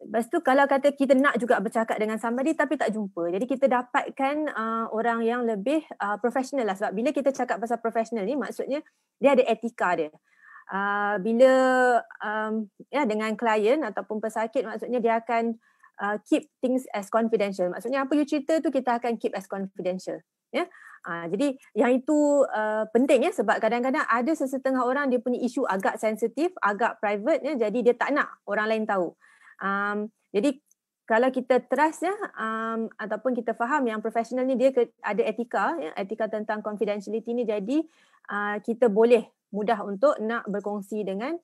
Speaker 4: Lepas tu kalau kata kita nak juga bercakap dengan somebody tapi tak jumpa. Jadi kita dapatkan uh, orang yang lebih uh, professional lah. Sebab bila kita cakap pasal profesional ni maksudnya dia ada etika dia. Uh, bila um, ya dengan klien ataupun pesakit maksudnya dia akan uh, keep things as confidential. Maksudnya apa you cerita tu kita akan keep as confidential. Ya. Yeah? Uh, jadi yang itu uh, penting ya sebab kadang-kadang ada sesetengah orang dia punya isu agak sensitif, agak private ya jadi dia tak nak orang lain tahu. Um, jadi kalau kita trust ya um, ataupun kita faham yang profesional ni dia ada etika ya etika tentang confidentiality ni jadi uh, kita boleh mudah untuk nak berkongsi dengan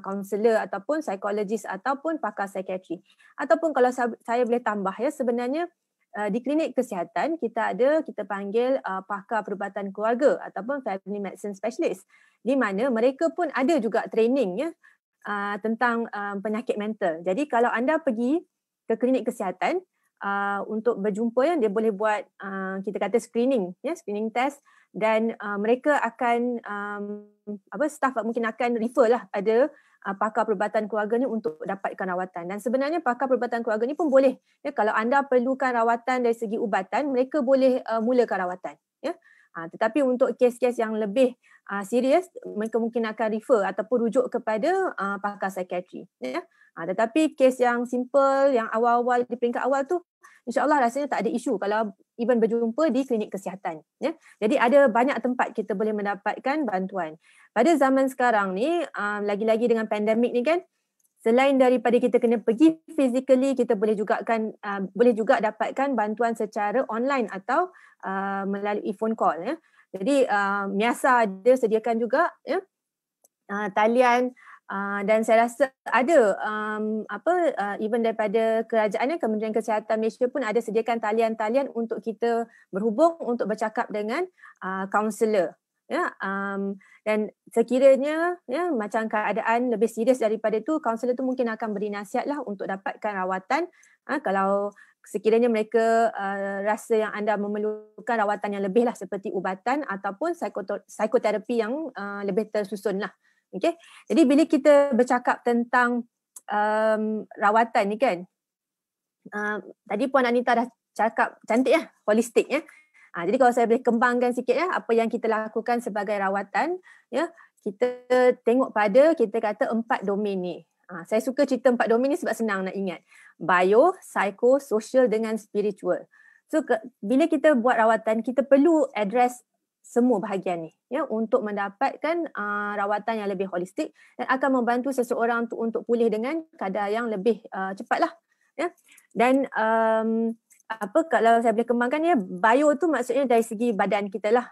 Speaker 4: kaunselor ah, uh, ataupun psikologis ataupun pakar psikiatri. Ataupun kalau saya, saya boleh tambah ya sebenarnya uh, di klinik kesihatan kita ada kita panggil uh, pakar perubatan keluarga ataupun family medicine specialist di mana mereka pun ada juga training ya uh, tentang uh, penyakit mental. Jadi kalau anda pergi ke klinik kesihatan uh, untuk berjumpa ya dia boleh buat uh, kita kata screening ya screening test dan uh, mereka akan um, apa staff mungkin akan refer lah ada uh, pakar perubatan keluarga ni untuk dapatkan rawatan dan sebenarnya pakar perubatan keluarga ni pun boleh ya kalau anda perlukan rawatan dari segi ubatan mereka boleh uh, mulakan rawatan ya yeah. Ha, tetapi untuk kes-kes yang lebih uh, serius mereka mungkin akan refer ataupun rujuk kepada uh, pakar psikiatri ya yeah. Ha, uh, tetapi kes yang simple yang awal-awal di peringkat awal tu insyaallah rasanya tak ada isu kalau even berjumpa di klinik kesihatan yeah. jadi ada banyak tempat kita boleh mendapatkan bantuan pada zaman sekarang ni uh, lagi-lagi dengan pandemik ni kan selain daripada kita kena pergi physically kita boleh juga kan uh, ah, boleh juga dapatkan bantuan secara online atau uh, melalui phone call ya. Jadi uh, Miasa ada sediakan juga ya uh, talian uh, dan saya rasa ada um, apa uh, even daripada kerajaan ya, Kementerian Kesihatan Malaysia pun ada sediakan talian-talian untuk kita berhubung untuk bercakap dengan uh, counselor ya um, dan sekiranya ya macam keadaan lebih serius daripada itu, kaunselor tu mungkin akan beri nasihatlah untuk dapatkan rawatan ha, kalau sekiranya mereka uh, rasa yang anda memerlukan rawatan yang lebih lah seperti ubatan ataupun psikoterapi yang uh, lebih tersusun lah. Okay. Jadi bila kita bercakap tentang um, rawatan ni kan, uh, tadi Puan Anita dah cakap cantik ya, holistik ya. Ha, jadi kalau saya boleh kembangkan sikit ya, apa yang kita lakukan sebagai rawatan, ya, kita tengok pada kita kata empat domain ni. Ha, saya suka cerita empat domain ni sebab senang nak ingat. Bio, psycho, social dengan spiritual. So ke, bila kita buat rawatan, kita perlu address semua bahagian ni ya untuk mendapatkan uh, rawatan yang lebih holistik dan akan membantu seseorang tu untuk pulih dengan kadar yang lebih uh, cepatlah ya dan um, apa kalau saya boleh kembangkan ya bio tu maksudnya dari segi badan kita lah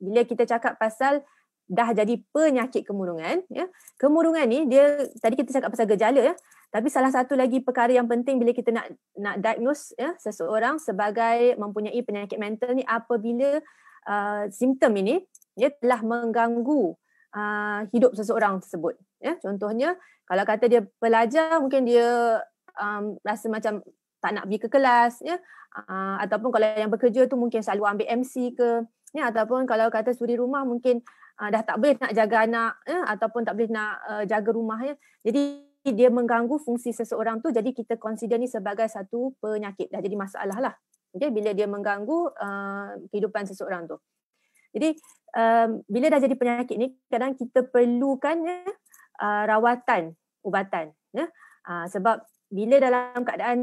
Speaker 4: bila kita cakap pasal dah jadi penyakit kemurungan ya kemurungan ni dia tadi kita cakap pasal gejala ya tapi salah satu lagi perkara yang penting bila kita nak nak diagnose ya seseorang sebagai mempunyai penyakit mental ni apabila uh, simptom ini dia telah mengganggu uh, hidup seseorang tersebut ya contohnya kalau kata dia pelajar mungkin dia um, rasa macam tak nak pergi ke kelas ya uh, ataupun kalau yang bekerja tu mungkin selalu ambil MC ke ya ataupun kalau kata suri rumah mungkin uh, dah tak boleh nak jaga anak ya ataupun tak boleh nak uh, jaga rumah ya jadi dia mengganggu fungsi seseorang tu jadi kita consider ni sebagai satu penyakit dah jadi masalah lah okay, bila dia mengganggu uh, kehidupan seseorang tu jadi um, bila dah jadi penyakit ni kadang kita perlukan ya uh, rawatan ubatan ya uh, sebab bila dalam keadaan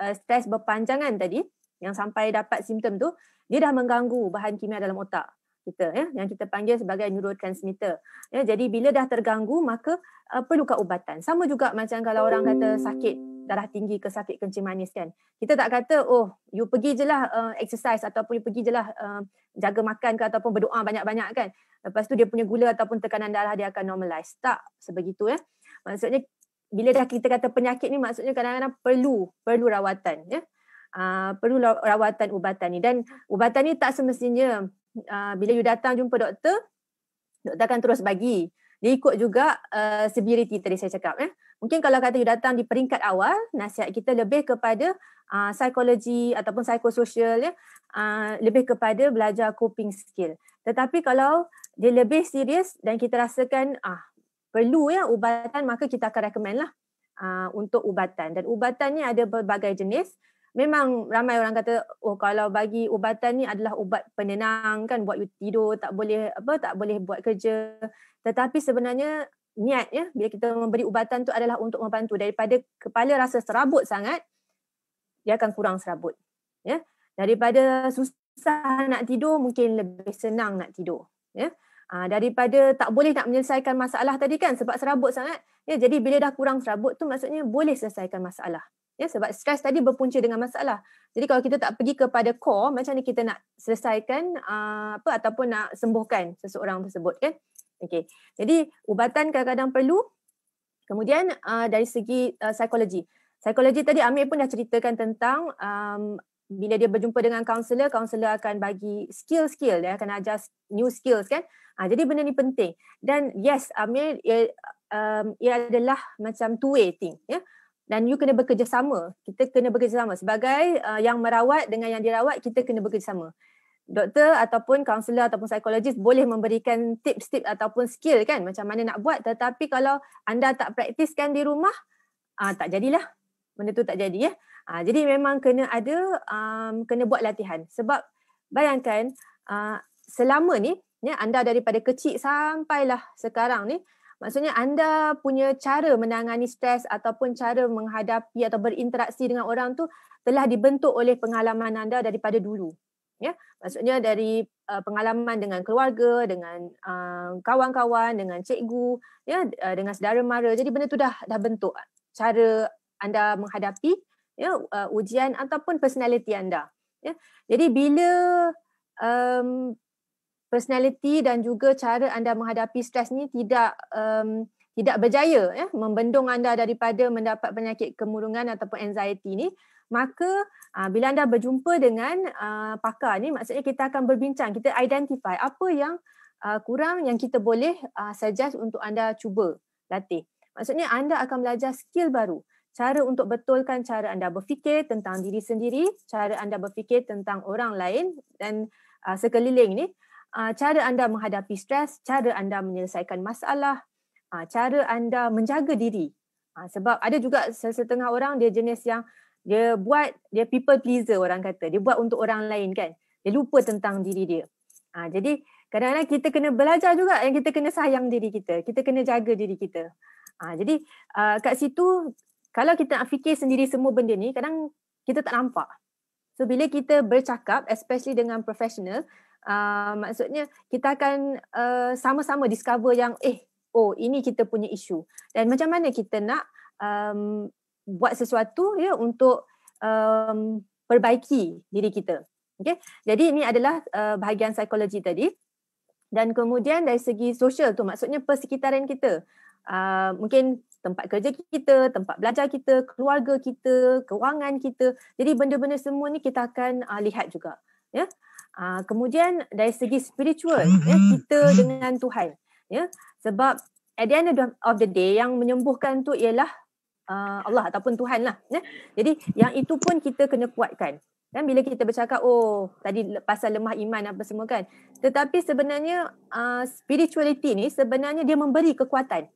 Speaker 4: uh, stres berpanjangan tadi yang sampai dapat simptom tu dia dah mengganggu bahan kimia dalam otak kita ya yang kita panggil sebagai neurotransmitter ya jadi bila dah terganggu maka uh, ke ubatan sama juga macam kalau orang kata sakit darah tinggi ke sakit kencing manis kan kita tak kata oh you pergi je lah uh, exercise ataupun you pergi je lah uh, jaga makan ke ataupun berdoa banyak-banyak kan lepas tu dia punya gula ataupun tekanan darah dia akan normalize tak sebegitu ya maksudnya bila dah kita kata penyakit ni maksudnya kadang-kadang perlu perlu rawatan ya. Uh, perlu rawatan ubatan ni dan ubatan ni tak semestinya uh, bila you datang jumpa doktor doktor akan terus bagi dia ikut juga uh, severity tadi saya cakap eh. mungkin kalau kata you datang di peringkat awal nasihat kita lebih kepada uh, psikologi ataupun psikososial ya uh, lebih kepada belajar coping skill tetapi kalau dia lebih serius dan kita rasakan ah perlu ya ubatan maka kita akan recommend lah uh, untuk ubatan dan ubatan ni ada berbagai jenis memang ramai orang kata oh kalau bagi ubatan ni adalah ubat penenang kan buat tidur tak boleh apa tak boleh buat kerja tetapi sebenarnya niat ya bila kita memberi ubatan tu adalah untuk membantu daripada kepala rasa serabut sangat dia akan kurang serabut ya daripada susah nak tidur mungkin lebih senang nak tidur ya ha, daripada tak boleh nak menyelesaikan masalah tadi kan sebab serabut sangat ya jadi bila dah kurang serabut tu maksudnya boleh selesaikan masalah ya sebab stress tadi berpunca dengan masalah jadi kalau kita tak pergi kepada core macam ni kita nak selesaikan uh, apa ataupun nak sembuhkan seseorang tersebut kan okey jadi ubatan kadang-kadang perlu kemudian uh, dari segi uh, psikologi Psikologi tadi Amir pun dah ceritakan tentang um, bila dia berjumpa dengan kaunselor, kaunselor akan bagi skill-skill, dia akan ajar new skills kan. Ha, jadi benda ni penting. Dan yes, Amir, ia, um, ia adalah macam two-way thing. Ya? Dan you kena bekerjasama. Kita kena bekerjasama. Sebagai uh, yang merawat dengan yang dirawat, kita kena bekerjasama. Doktor ataupun kaunselor ataupun psikologis boleh memberikan tips-tips ataupun skill kan macam mana nak buat. Tetapi kalau anda tak praktiskan di rumah, uh, tak jadilah. Benda tu tak jadi ya. Ha, jadi memang kena ada, um, kena buat latihan. Sebab bayangkan uh, selama ni, ya, anda daripada kecil sampai lah sekarang ni, maksudnya anda punya cara menangani stres ataupun cara menghadapi atau berinteraksi dengan orang tu telah dibentuk oleh pengalaman anda daripada dulu. Ya, maksudnya dari uh, pengalaman dengan keluarga, dengan uh, kawan-kawan, dengan cikgu, ya, uh, dengan saudara mara. Jadi benda tu dah dah bentuk cara anda menghadapi ya uh, ujian ataupun personality anda ya jadi bila um, personality dan juga cara anda menghadapi stres ni tidak um, tidak berjaya ya membendung anda daripada mendapat penyakit kemurungan ataupun anxiety ini, maka uh, bila anda berjumpa dengan uh, pakar ni maksudnya kita akan berbincang kita identify apa yang uh, kurang yang kita boleh uh, suggest untuk anda cuba latih maksudnya anda akan belajar skill baru cara untuk betulkan cara anda berfikir tentang diri sendiri, cara anda berfikir tentang orang lain dan uh, sekeliling ni, uh, cara anda menghadapi stres, cara anda menyelesaikan masalah, uh, cara anda menjaga diri. Uh, sebab ada juga setengah orang dia jenis yang dia buat dia people pleaser orang kata, dia buat untuk orang lain kan. Dia lupa tentang diri dia. Uh, jadi kadang-kadang kita kena belajar juga yang kita kena sayang diri kita, kita kena jaga diri kita. Ha, jadi uh, kat situ kalau kita nak fikir sendiri semua benda ni kadang kita tak nampak so bila kita bercakap especially dengan professional uh, maksudnya kita akan uh, sama-sama discover yang eh oh ini kita punya isu dan macam mana kita nak um, buat sesuatu ya untuk um, perbaiki diri kita okey jadi ini adalah uh, bahagian psikologi tadi dan kemudian dari segi sosial tu maksudnya persekitaran kita uh, mungkin tempat kerja kita, tempat belajar kita, keluarga kita, kewangan kita. Jadi benda-benda semua ni kita akan uh, lihat juga. Ya. Uh, kemudian dari segi spiritual, yeah, mm-hmm. kita mm-hmm. dengan Tuhan. Ya. Sebab at the end of the day yang menyembuhkan tu ialah uh, Allah ataupun Tuhan lah. Yeah? Jadi yang itu pun kita kena kuatkan. Dan bila kita bercakap oh tadi pasal lemah iman apa semua kan tetapi sebenarnya uh, spirituality ni sebenarnya dia memberi kekuatan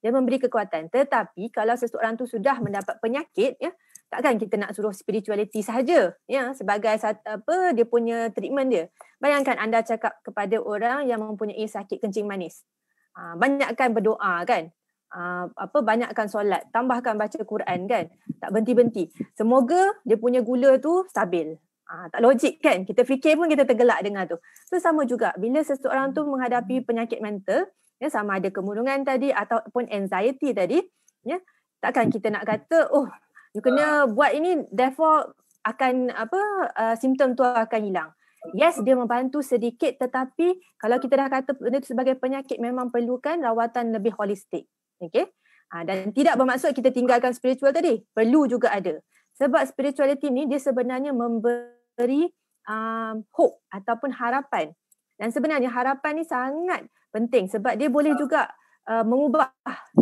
Speaker 4: dia memberi kekuatan. Tetapi kalau seseorang tu sudah mendapat penyakit ya, takkan kita nak suruh spirituality saja ya sebagai apa dia punya treatment dia. Bayangkan anda cakap kepada orang yang mempunyai sakit kencing manis. Ah, banyakkan berdoa kan. Ah, apa banyakkan solat, tambahkan baca Quran kan. Tak berhenti-henti. Semoga dia punya gula tu stabil. Ah, tak logik kan? Kita fikir pun kita tergelak dengar tu. So sama juga bila seseorang tu menghadapi penyakit mental, ya sama ada kemurungan tadi ataupun anxiety tadi ya takkan kita nak kata oh you kena uh. buat ini therefore akan apa uh, simptom tu akan hilang yes dia membantu sedikit tetapi kalau kita dah kata benda itu sebagai penyakit memang perlukan rawatan lebih holistik okay? ha, dan tidak bermaksud kita tinggalkan spiritual tadi perlu juga ada sebab spirituality ini dia sebenarnya memberi um, hope ataupun harapan dan sebenarnya harapan ini sangat penting sebab dia boleh juga uh, mengubah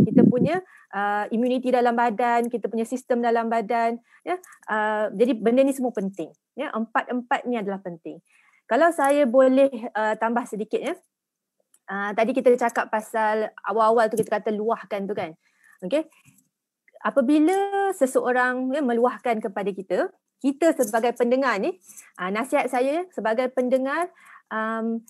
Speaker 4: kita punya uh, immunity dalam badan, kita punya sistem dalam badan ya. Uh, jadi benda ni semua penting ya. Empat-empat ni adalah penting. Kalau saya boleh uh, tambah sedikit ya. Uh, tadi kita cakap pasal awal-awal tu kita kata luahkan tu kan. Okey. Apabila seseorang ya, meluahkan kepada kita, kita sebagai pendengar ni, uh, nasihat saya sebagai pendengar um,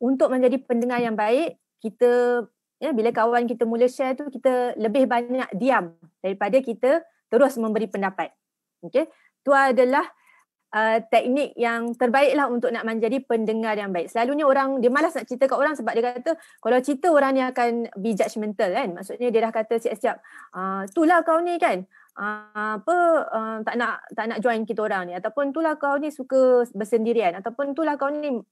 Speaker 4: untuk menjadi pendengar yang baik kita ya bila kawan kita mula share tu kita lebih banyak diam daripada kita terus memberi pendapat okey tu adalah uh, teknik yang terbaiklah untuk nak menjadi pendengar yang baik. Selalunya orang dia malas nak cerita kat orang sebab dia kata kalau cerita orang ni akan be judgemental kan. Maksudnya dia dah kata siap-siap ah uh, itulah kau ni kan. Uh, apa uh, tak nak tak nak join kita orang ni ataupun itulah kau ni suka bersendirian ataupun itulah kau ni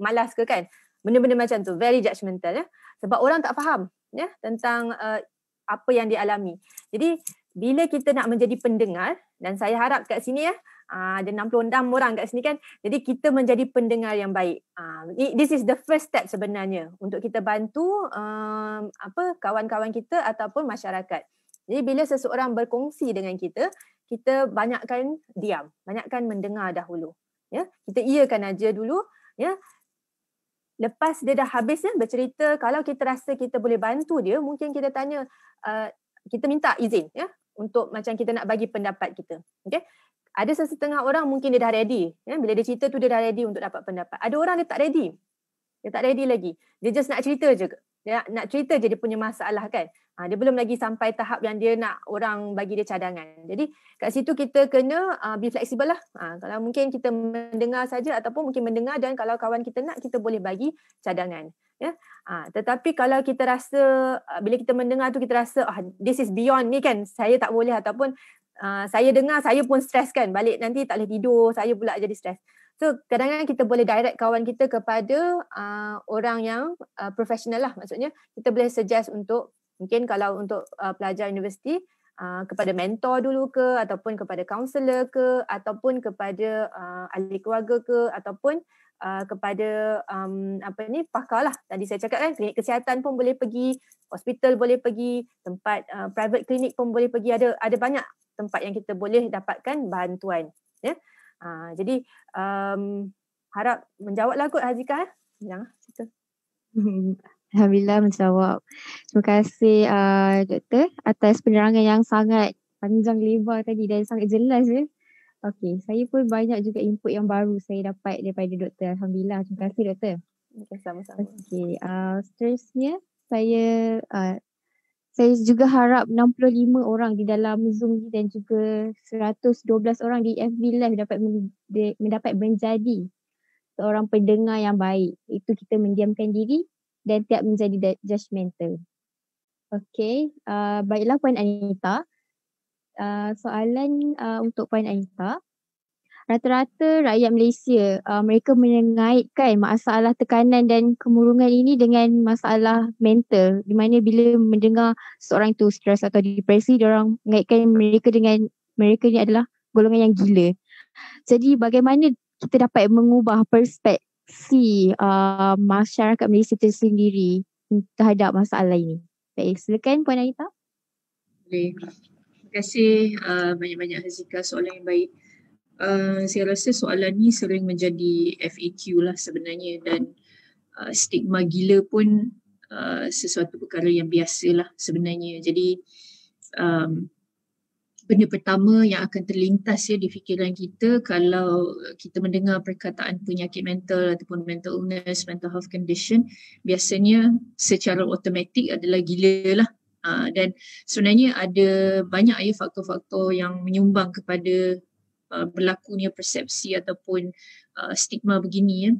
Speaker 4: malas ke kan benda-benda macam tu very judgemental ya sebab orang tak faham ya tentang uh, apa yang dialami jadi bila kita nak menjadi pendengar dan saya harap kat sini ya uh, ada 66 orang kat sini kan jadi kita menjadi pendengar yang baik uh, this is the first step sebenarnya untuk kita bantu um, apa kawan-kawan kita ataupun masyarakat jadi bila seseorang berkongsi dengan kita kita banyakkan diam banyakkan mendengar dahulu ya kita iakan aja dulu ya lepas dia dah habis ya, bercerita kalau kita rasa kita boleh bantu dia mungkin kita tanya uh, kita minta izin ya untuk macam kita nak bagi pendapat kita okey ada sesetengah orang mungkin dia dah ready ya bila dia cerita tu dia dah ready untuk dapat pendapat ada orang dia tak ready dia tak ready lagi dia just nak cerita je dia nak, nak cerita je dia punya masalah kan. Ha, dia belum lagi sampai tahap yang dia nak orang bagi dia cadangan. Jadi kat situ kita kena uh, be flexible lah. Ha, kalau mungkin kita mendengar saja ataupun mungkin mendengar dan kalau kawan kita nak kita boleh bagi cadangan. Ya. Ha, tetapi kalau kita rasa uh, bila kita mendengar tu kita rasa oh, this is beyond ni kan saya tak boleh ataupun uh, saya dengar saya pun stres kan balik nanti tak boleh tidur saya pula jadi stres. So kadang-kadang kita boleh direct kawan kita kepada uh, orang yang uh, ah, profesional lah maksudnya kita boleh suggest untuk mungkin kalau untuk uh, pelajar universiti uh, kepada mentor dulu ke ataupun kepada kaunselor ke ataupun kepada uh, ahli keluarga ke ataupun uh, kepada um, apa ni pakar lah tadi saya cakap kan klinik kesihatan pun boleh pergi hospital boleh pergi tempat uh, private clinic pun boleh pergi ada ada banyak tempat yang kita boleh dapatkan bantuan ya yeah? Uh, jadi um, harap menjawablah kot Hazika. Eh? Yang lah, cerita.
Speaker 1: Alhamdulillah menjawab. Terima kasih uh, doktor atas penerangan yang sangat panjang lebar tadi dan sangat jelas ya. Eh? Okey, saya pun banyak juga input yang baru saya dapat daripada doktor. Alhamdulillah. Terima kasih doktor. Okey, sama-sama. Okey, uh, eh, seterusnya saya uh, saya juga harap 65 orang di dalam Zoom dan juga 112 orang di FB Live dapat mendapat menjadi seorang pendengar yang baik. Itu kita mendiamkan diri dan tiap menjadi de- judgmental. Okay, uh, baiklah Puan Anita. Uh, soalan uh, untuk Puan Anita. Uh, rata-rata rakyat Malaysia uh, mereka mengaitkan masalah tekanan dan kemurungan ini dengan masalah mental di mana bila mendengar seorang itu stres atau depresi dia orang mengaitkan mereka dengan mereka ni adalah golongan yang gila. Jadi bagaimana kita dapat mengubah perspektif uh, masyarakat Malaysia tersendiri terhadap masalah ini? Baik, silakan Puan Anita.
Speaker 3: Boleh. Terima kasih uh, banyak-banyak Hazika soalan yang baik. Uh, saya rasa soalan ni sering menjadi FAQ lah sebenarnya dan uh, stigma gila pun uh, sesuatu perkara yang biasa lah sebenarnya. Jadi um, benda pertama yang akan terlintas ya di fikiran kita kalau kita mendengar perkataan penyakit mental ataupun mental illness, mental health condition biasanya secara automatik adalah gila lah. Uh, dan sebenarnya ada banyak ya faktor-faktor yang menyumbang kepada Uh, berlakunya persepsi ataupun uh, stigma begini ya.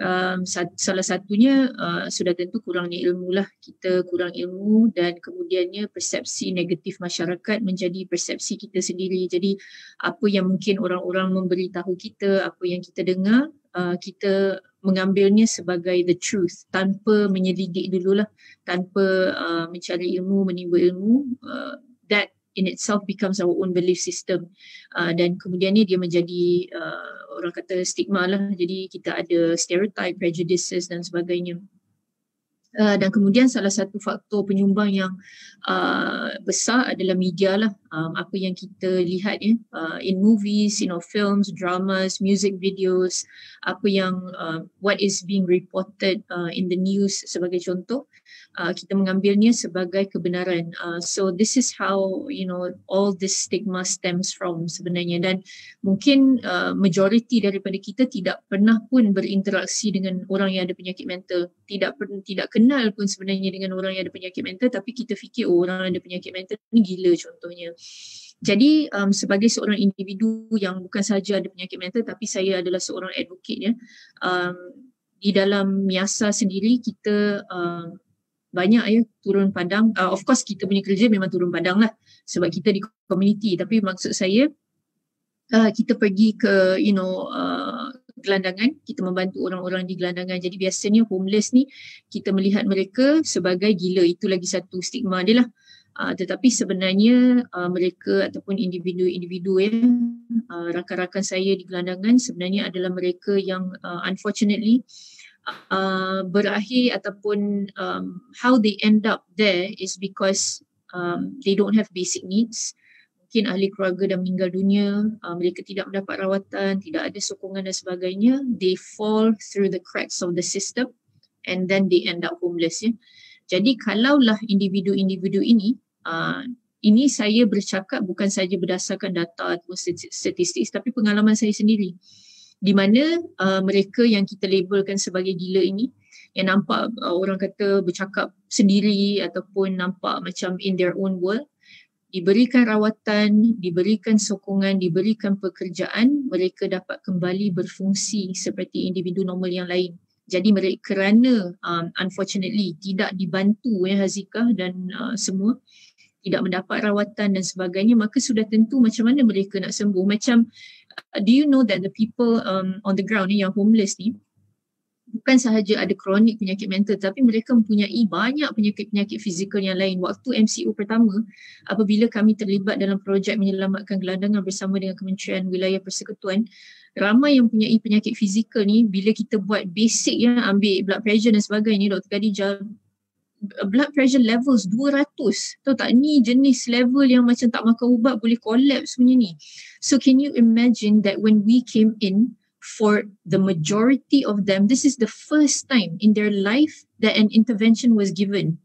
Speaker 3: Um, salah satunya uh, sudah tentu kurangnya ilmu lah kita kurang ilmu dan kemudiannya persepsi negatif masyarakat menjadi persepsi kita sendiri jadi apa yang mungkin orang-orang memberitahu kita apa yang kita dengar uh, kita mengambilnya sebagai the truth tanpa menyelidik dululah tanpa uh, mencari ilmu menimba ilmu uh, that in itself becomes our own belief system uh, dan kemudiannya dia menjadi uh, orang kata stigma lah jadi kita ada stereotype prejudices dan sebagainya Uh, dan kemudian salah satu faktor penyumbang yang uh, besar adalah media lah um, apa yang kita lihat ya uh, in movies you know films dramas music videos apa yang uh, what is being reported uh, in the news sebagai contoh Uh, kita mengambilnya sebagai kebenaran. Uh, so this is how you know all this stigma stems from sebenarnya dan mungkin uh, majority daripada kita tidak pernah pun berinteraksi dengan orang yang ada penyakit mental. Tidak per- tidak kenal pun sebenarnya dengan orang yang ada penyakit mental tapi kita fikir oh, orang yang ada penyakit mental ni gila contohnya. Jadi um, sebagai seorang individu yang bukan sahaja ada penyakit mental tapi saya adalah seorang advocate ya. Um, di dalam miasa sendiri kita um, banyak ya turun padang. Uh, of course kita punya kerja memang turun padang lah sebab kita di community tapi maksud saya uh, kita pergi ke you know uh, gelandangan kita membantu orang-orang di gelandangan jadi biasanya homeless ni kita melihat mereka sebagai gila itu lagi satu stigma dia lah Uh, tetapi sebenarnya uh, mereka ataupun individu-individu ya uh, rakan-rakan saya di gelandangan sebenarnya adalah mereka yang uh, unfortunately uh, berakhir ataupun um, how they end up there is because um, they don't have basic needs mungkin ahli keluarga dah meninggal dunia uh, mereka tidak mendapat rawatan tidak ada sokongan dan sebagainya they fall through the cracks of the system and then they end up homeless ya jadi kalaulah individu-individu ini Ah, ini saya bercakap bukan saja berdasarkan data atau statistik tapi pengalaman saya sendiri di mana uh, mereka yang kita labelkan sebagai gila ini yang nampak uh, orang kata bercakap sendiri ataupun nampak macam in their own world diberikan rawatan, diberikan sokongan, diberikan pekerjaan, mereka dapat kembali berfungsi seperti individu normal yang lain. Jadi mereka kerana um, unfortunately tidak dibantu ya Hazikah dan uh, semua uh, tidak mendapat rawatan dan sebagainya maka sudah tentu macam mana mereka nak sembuh macam uh, do you know that the people um, on the ground ni yang homeless ni bukan sahaja ada kronik penyakit mental tapi mereka mempunyai banyak penyakit-penyakit fizikal yang lain waktu MCO pertama apabila kami terlibat dalam projek menyelamatkan gelandangan bersama dengan Kementerian Wilayah Persekutuan ramai yang punya penyakit fizikal ni bila kita buat basic yang ambil blood pressure dan sebagainya Dr. Khadijah blood pressure levels 200. Tahu tak ni jenis level yang macam tak makan ubat boleh collapse punya ni. So can you imagine that when we came in for the majority of them this is the first time in their life that an intervention was given.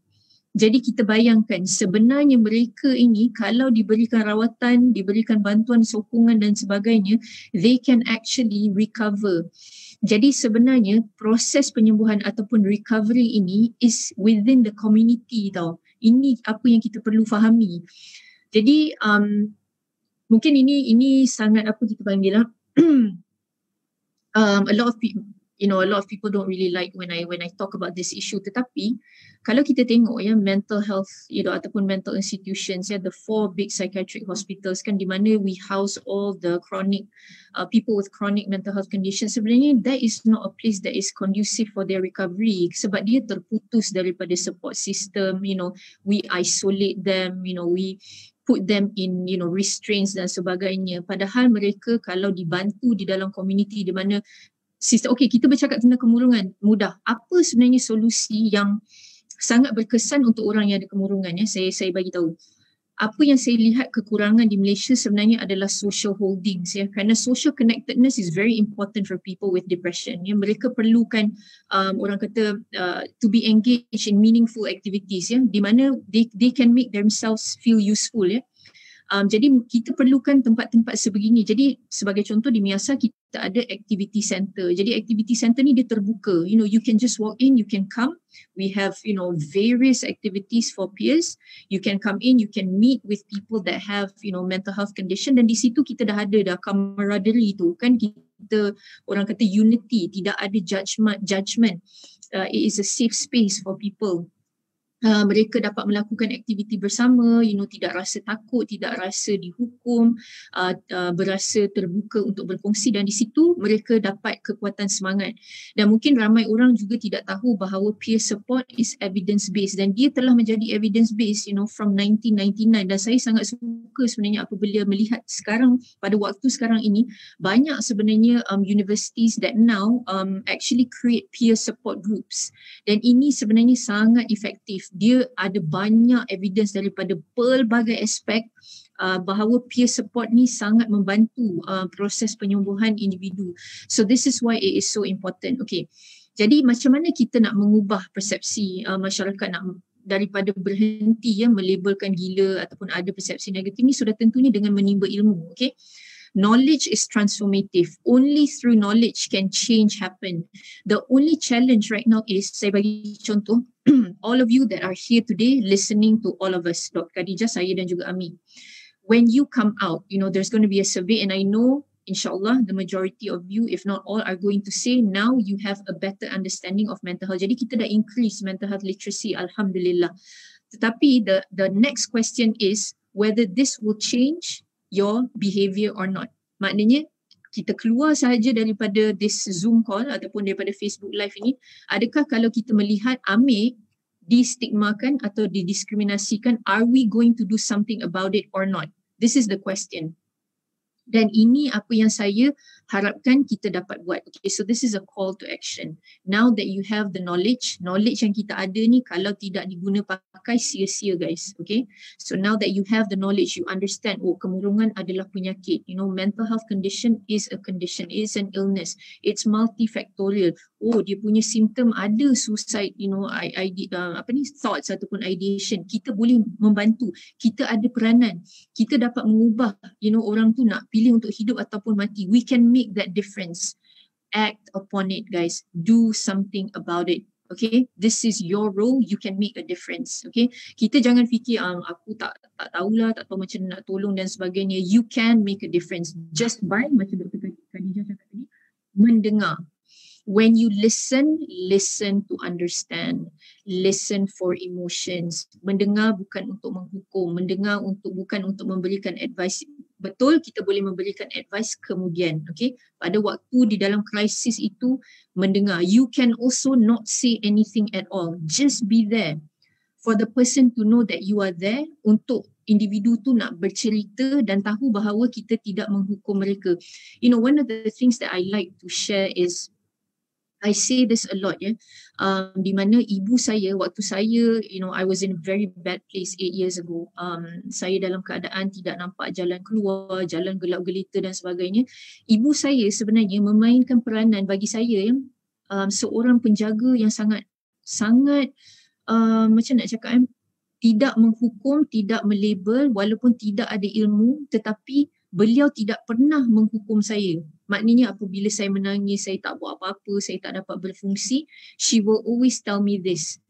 Speaker 3: Jadi kita bayangkan sebenarnya mereka ini kalau diberikan rawatan, diberikan bantuan sokongan dan sebagainya, they can actually recover. Jadi sebenarnya proses penyembuhan ataupun recovery ini is within the community tau. Ini apa yang kita perlu fahami. Jadi um, mungkin ini ini sangat apa kita panggil lah. um, a lot of you know a lot of people don't really like when I when I talk about this issue. Tetapi kalau kita tengok ya mental health you know ataupun mental institutions ya the four big psychiatric hospitals kan di mana we house all the chronic uh, people with chronic mental health conditions sebenarnya that is not a place that is conducive for their recovery sebab dia terputus daripada support system you know we isolate them you know we put them in you know restraints dan sebagainya padahal mereka kalau dibantu di dalam community di mana sister okey kita bercakap tentang kemurungan mudah apa sebenarnya solusi yang sangat berkesan untuk orang yang ada kemurungan ya saya saya bagi tahu apa yang saya lihat kekurangan di Malaysia sebenarnya adalah social holdings ya kerana social connectedness is very important for people with depression ya mereka perlukan um, orang kata uh, to be engaged in meaningful activities ya di mana they they can make themselves feel useful ya um, jadi kita perlukan tempat-tempat sebegini jadi sebagai contoh di Miasa kita ada activity center jadi activity center ni dia terbuka you know you can just walk in you can come we have you know various activities for peers you can come in you can meet with people that have you know mental health condition dan di situ kita dah ada dah camaraderie tu kan kita orang kata unity tidak ada judgement uh, it is a safe space for people uh, mereka dapat melakukan aktiviti bersama you know tidak rasa takut tidak rasa dihukum uh, uh, berasa terbuka untuk berkongsi dan di situ mereka dapat kekuatan semangat dan mungkin ramai orang juga tidak tahu bahawa peer support is evidence based dan dia telah menjadi evidence based you know from 1999 dan saya sangat suka sebenarnya apa beliau melihat sekarang pada waktu sekarang ini banyak sebenarnya um, universities that now um, actually create peer support groups dan ini sebenarnya sangat efektif dia ada banyak evidence daripada pelbagai aspek Uh, bahawa peer support ni sangat membantu uh, proses penyembuhan individu. So this is why it is so important. Okay, jadi macam mana kita nak mengubah persepsi uh, masyarakat nak daripada berhenti ya melabelkan gila ataupun ada persepsi negatif ni sudah tentunya dengan menimba ilmu. Okay, knowledge is transformative. Only through knowledge can change happen. The only challenge right now is, saya bagi contoh, all of you that are here today listening to all of us, Dr. Khadijah, saya dan juga Ami. When you come out, you know, there's going to be a survey and I know InsyaAllah, the majority of you, if not all, are going to say now you have a better understanding of mental health. Jadi kita dah increase mental health literacy, Alhamdulillah. Tetapi the, the next question is whether this will change your behavior or not. Maknanya kita keluar saja daripada this Zoom call ataupun daripada Facebook live ini, adakah kalau kita melihat Amir distigmakan atau didiskriminasikan, are we going to do something about it or not? This is the question dan ini apa yang saya harapkan kita dapat buat. Okay, so this is a call to action. Now that you have the knowledge, knowledge yang kita ada ni kalau tidak diguna pakai sia-sia guys. Okay, so now that you have the knowledge, you understand oh kemurungan adalah penyakit. You know, mental health condition is a condition, is an illness. It's multifactorial oh dia punya simptom ada suicide you know i, I uh, apa ni thoughts ataupun ideation kita boleh membantu kita ada peranan kita dapat mengubah you know orang tu nak pilih untuk hidup ataupun mati we can make that difference act upon it guys do something about it Okay, this is your role. You can make a difference. Okay, kita jangan fikir um, aku tak tak tahulah, tak tahu macam nak tolong dan sebagainya. You can make a difference just by macam Dr. Khadijah cakap tadi, mendengar when you listen, listen to understand, listen for emotions. Mendengar bukan untuk menghukum, mendengar untuk bukan untuk memberikan advice. Betul kita boleh memberikan advice kemudian, okay? Pada waktu di dalam krisis itu, mendengar. You can also not say anything at all. Just be there for the person to know that you are there untuk individu tu nak bercerita dan tahu bahawa kita tidak menghukum mereka. You know, one of the things that I like to share is I say this a lot ya. Yeah. Um, di mana ibu saya waktu saya you know I was in a very bad place eight years ago. Um, saya dalam keadaan tidak nampak jalan keluar, jalan gelap gelita dan sebagainya. Ibu saya sebenarnya memainkan peranan bagi saya yang Um, seorang penjaga yang sangat sangat um, macam nak cakap eh, tidak menghukum, tidak melabel walaupun tidak ada ilmu tetapi beliau tidak pernah menghukum saya. Maknanya apabila saya menangis, saya tak buat apa-apa, saya tak dapat berfungsi, she will always tell me this.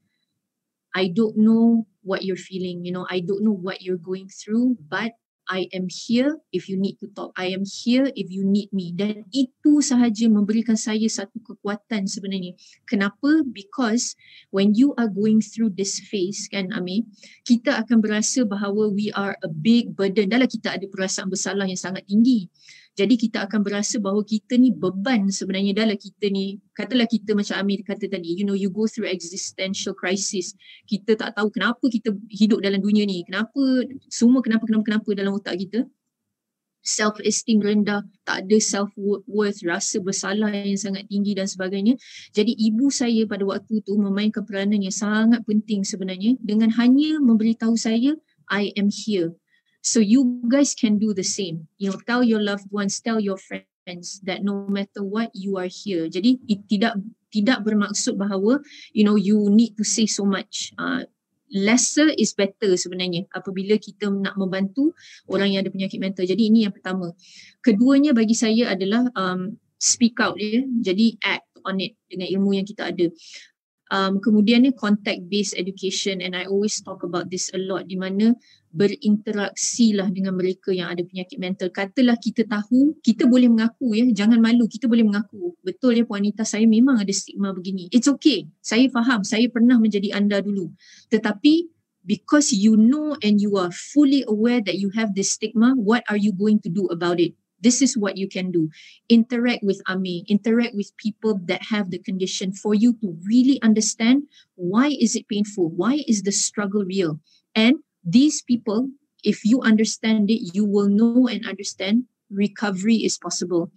Speaker 3: I don't know what you're feeling, you know, I don't know what you're going through, but I am here if you need to talk. I am here if you need me. Dan itu sahaja memberikan saya satu kekuatan sebenarnya. Kenapa? Because when you are going through this phase kan Amir, kita akan berasa bahawa we are a big burden. Dalam kita ada perasaan bersalah yang sangat tinggi. Jadi kita akan berasa bahawa kita ni beban sebenarnya dalam kita ni. Katalah kita macam Amir kata tadi, you know you go through existential crisis. Kita tak tahu kenapa kita hidup dalam dunia ni. Kenapa semua kenapa kenapa kenapa dalam otak kita? self esteem rendah, tak ada self worth, rasa bersalah yang sangat tinggi dan sebagainya. Jadi ibu saya pada waktu tu memainkan peranan yang sangat penting sebenarnya dengan hanya memberitahu saya I am here. So you guys can do the same. You know, tell your loved ones, tell your friends that no matter what, you are here. Jadi it tidak tidak bermaksud bahawa you know you need to say so much. Uh, lesser is better sebenarnya apabila kita nak membantu orang yang ada penyakit mental. Jadi ini yang pertama. Keduanya bagi saya adalah um, speak out yeah. Jadi act on it dengan ilmu yang kita ada. Um, kemudiannya contact based education and I always talk about this a lot di mana berinteraksi lah dengan mereka yang ada penyakit mental. Katalah kita tahu, kita boleh mengaku ya, jangan malu, kita boleh mengaku. Betul ya Puan Nita, saya memang ada stigma begini. It's okay, saya faham, saya pernah menjadi anda dulu. Tetapi because you know and you are fully aware that you have this stigma, what are you going to do about it? this is what you can do interact with ami interact with people that have the condition for you to really understand why is it painful why is the struggle real and these people if you understand it you will know and understand recovery is possible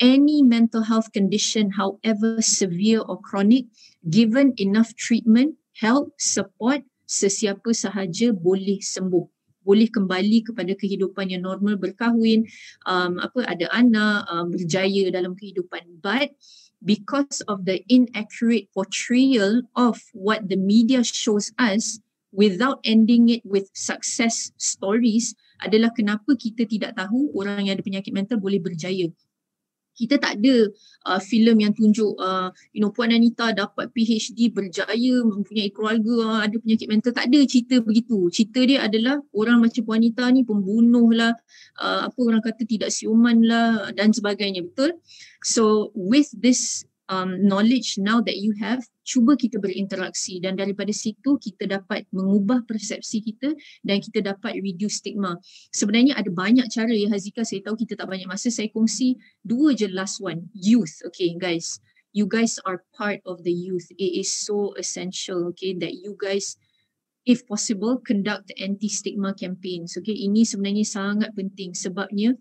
Speaker 3: any mental health condition however severe or chronic given enough treatment help support sesiapa sahaja boleh sembuh boleh kembali kepada kehidupan yang normal berkahwin um, apa ada anak um, berjaya dalam kehidupan but because of the inaccurate portrayal of what the media shows us without ending it with success stories adalah kenapa kita tidak tahu orang yang ada penyakit mental boleh berjaya kita tak ada uh, filem yang tunjuk uh, you know puan Anita dapat PhD berjaya mempunyai keluarga uh, ada penyakit mental tak ada cerita begitu cerita dia adalah orang macam puan Anita ni pembunuh lah uh, apa orang kata tidak siuman lah dan sebagainya betul so with this um, knowledge now that you have, cuba kita berinteraksi dan daripada situ kita dapat mengubah persepsi kita dan kita dapat reduce stigma. Sebenarnya ada banyak cara ya Hazika, saya tahu kita tak banyak masa, saya kongsi dua je last one. Youth, okay guys. You guys are part of the youth. It is so essential, okay, that you guys if possible conduct anti-stigma campaigns. Okay, ini sebenarnya sangat penting sebabnya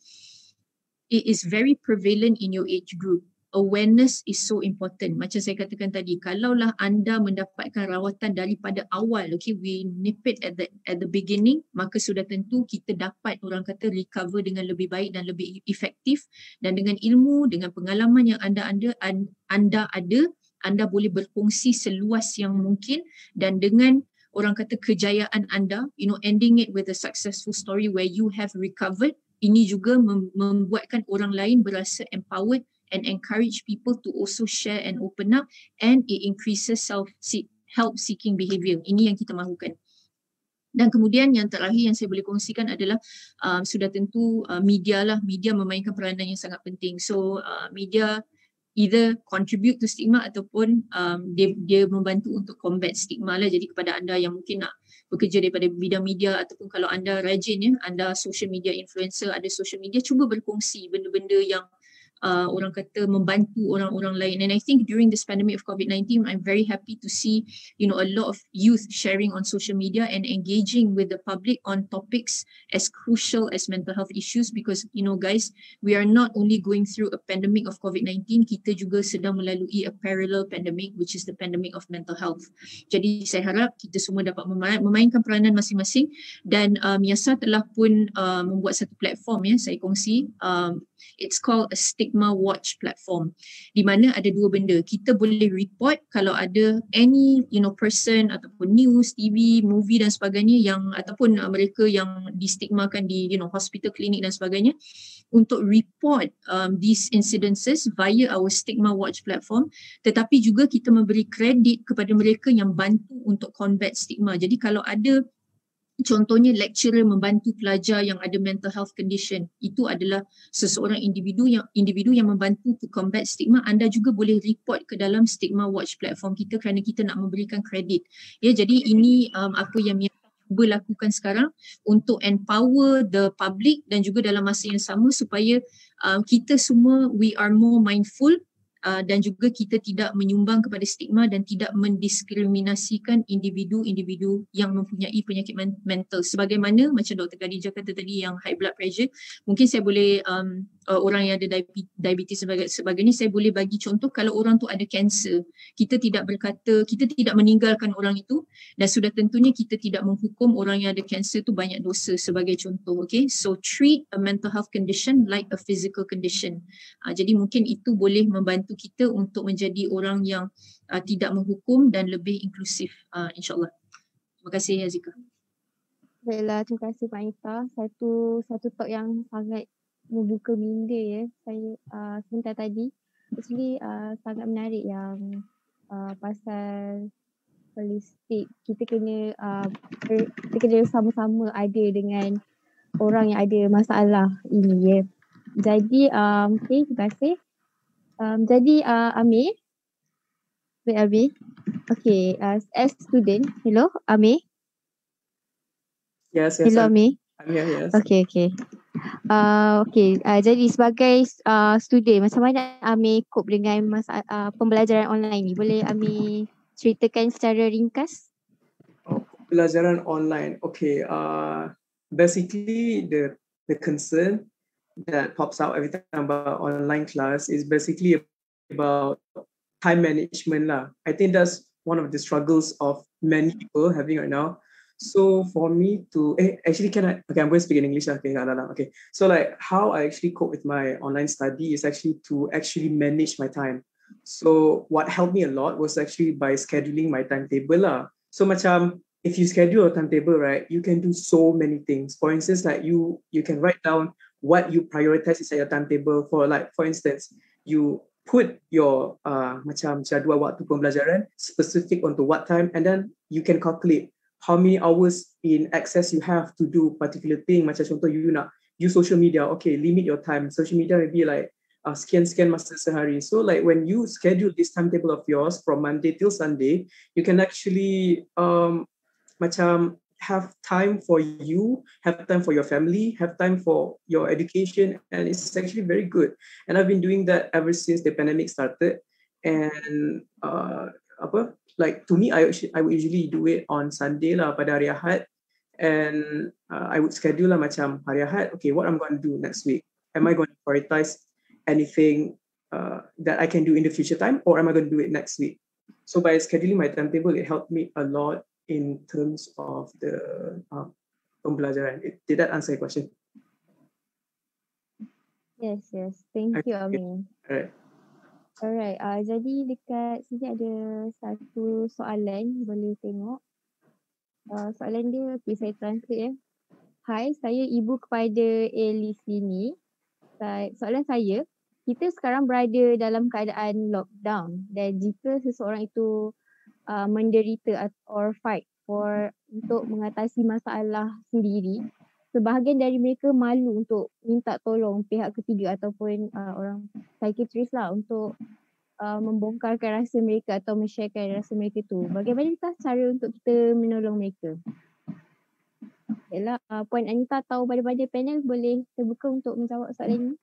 Speaker 3: it is very prevalent in your age group awareness is so important. Macam saya katakan tadi, kalaulah anda mendapatkan rawatan daripada awal, okay, we nip it at the at the beginning, maka sudah tentu kita dapat orang kata recover dengan lebih baik dan lebih e-, efektif dan dengan ilmu, dengan pengalaman yang anda anda anda ada, anda boleh berfungsi seluas yang mungkin dan dengan orang kata kejayaan anda, you know, ending it with a successful story where you have recovered, ini juga membuatkan orang lain berasa empowered and encourage people to also share and open up and it increases self help seeking behavior ini yang kita mahukan dan kemudian yang terakhir yang saya boleh kongsikan adalah um, sudah tentu uh, media lah media memainkan peranan yang sangat penting so uh, media either contribute to stigma ataupun um, dia dia membantu untuk combat stigma lah jadi kepada anda yang mungkin nak bekerja daripada bidang media ataupun kalau anda rajin ya anda social media influencer ada social media cuba berkongsi benda-benda yang uh, orang kata membantu orang-orang lain and I think during this pandemic of COVID-19 I'm very happy to see you know a lot of youth sharing on social media and engaging with the public on topics as crucial as mental health issues because you know guys we are not only going through a pandemic of COVID-19 kita juga sedang melalui a parallel pandemic which is the pandemic of mental health jadi saya harap kita semua dapat memainkan peranan masing-masing dan um, telah pun uh, membuat satu platform ya saya kongsi um, It's called a stigma watch platform. Di mana ada dua benda. Kita boleh report kalau ada any you know person ataupun news, TV, movie dan sebagainya yang ataupun uh, mereka yang distigmakan di you know hospital, klinik dan sebagainya untuk report um, these incidences via our stigma watch platform. Tetapi juga kita memberi kredit kepada mereka yang bantu untuk combat stigma. Jadi kalau ada Contohnya lecturer membantu pelajar yang ada mental health condition itu adalah seseorang individu yang individu yang membantu to combat stigma anda juga boleh report ke dalam stigma watch platform kita kerana kita nak memberikan kredit ya jadi ini um, apa yang kita cuba lakukan sekarang untuk empower the public dan juga dalam masa yang sama supaya um, kita semua we are more mindful Ah, dan juga kita tidak menyumbang kepada stigma dan tidak mendiskriminasikan individu-individu yang mempunyai penyakit mental sebagaimana macam Dr. Khadijah kata tadi yang high blood pressure mungkin saya boleh um, uh, orang yang ada diabetes sebagai sebagai sebagainya saya boleh bagi contoh kalau orang tu ada kanser kita tidak berkata kita tidak meninggalkan orang itu dan sudah tentunya kita tidak menghukum orang yang ada kanser tu banyak dosa sebagai contoh okey so treat a mental health condition like a physical condition uh, jadi mungkin itu boleh membantu kita untuk menjadi orang yang uh, tidak menghukum dan lebih inklusif uh, insyaallah terima kasih Azika
Speaker 1: Baiklah, terima kasih Pak Ita. Satu satu talk yang sangat membuka minda ya eh. saya uh, sebentar tadi actually uh, sangat menarik yang uh, pasal holistik kita kena uh, ber, kita kena sama-sama ada dengan orang yang ada masalah ini ya yeah. jadi um, okay terima kasih um, jadi uh, Amir Baik Amir okay uh, as student hello Amir
Speaker 2: yes yes hello I'm, Amir I'm yes. okay okay
Speaker 1: Uh, okay, uh, jadi sebagai uh, student, macam mana Ami cope dengan masa, uh, pembelajaran online ni? Boleh Ami ceritakan secara ringkas?
Speaker 2: Oh, pembelajaran online, okay. Uh, basically, the the concern that pops out every time about online class is basically about time management lah. I think that's one of the struggles of many people having right now. So for me to eh, actually, can I? Okay, I'm going to speak in English. Okay, okay. So like how I actually cope with my online study is actually to actually manage my time. So what helped me a lot was actually by scheduling my timetable lah. So um, if you schedule a timetable right, you can do so many things. For instance, like you you can write down what you prioritize is at your timetable. For like for instance, you put your uh, macam jadual waktu pembelajaran specific onto what time, and then you can calculate how many hours in access you have to do particular thing. Macam contoh you nak use social media, okay, limit your time. Social media maybe like uh, scan scan masa sehari. So like when you schedule this timetable of yours from Monday till Sunday, you can actually um, macam have time for you, have time for your family, have time for your education, and it's actually very good. And I've been doing that ever since the pandemic started. And uh, apa? like to me, I I would usually do it on Sunday lah pada hari Ahad, and uh, I would schedule lah macam hari Ahad. Okay, what I'm going to do next week? Am I going to prioritize anything uh, that I can do in the future time, or am I going to do it next week? So by scheduling my timetable, it helped me a lot in terms of the um, pembelajaran. It, did that answer your question?
Speaker 1: Yes, yes. Thank you, Amin. All right. Alright, uh, jadi dekat sini ada satu soalan boleh tengok. Uh, soalan dia, okay, saya translate ya. Eh. Hai, saya ibu kepada Elise sini. Soalan saya, kita sekarang berada dalam keadaan lockdown dan jika seseorang itu uh, menderita or fight for untuk mengatasi masalah sendiri, sebahagian dari mereka malu untuk minta tolong pihak ketiga ataupun uh, orang psychiatrist lah untuk uh, membongkarkan rasa mereka atau men rasa mereka tu. Bagaimana cara untuk kita menolong mereka? Yalah, uh, Puan Anita tahu pada-pada panel boleh terbuka untuk menjawab soalan ini.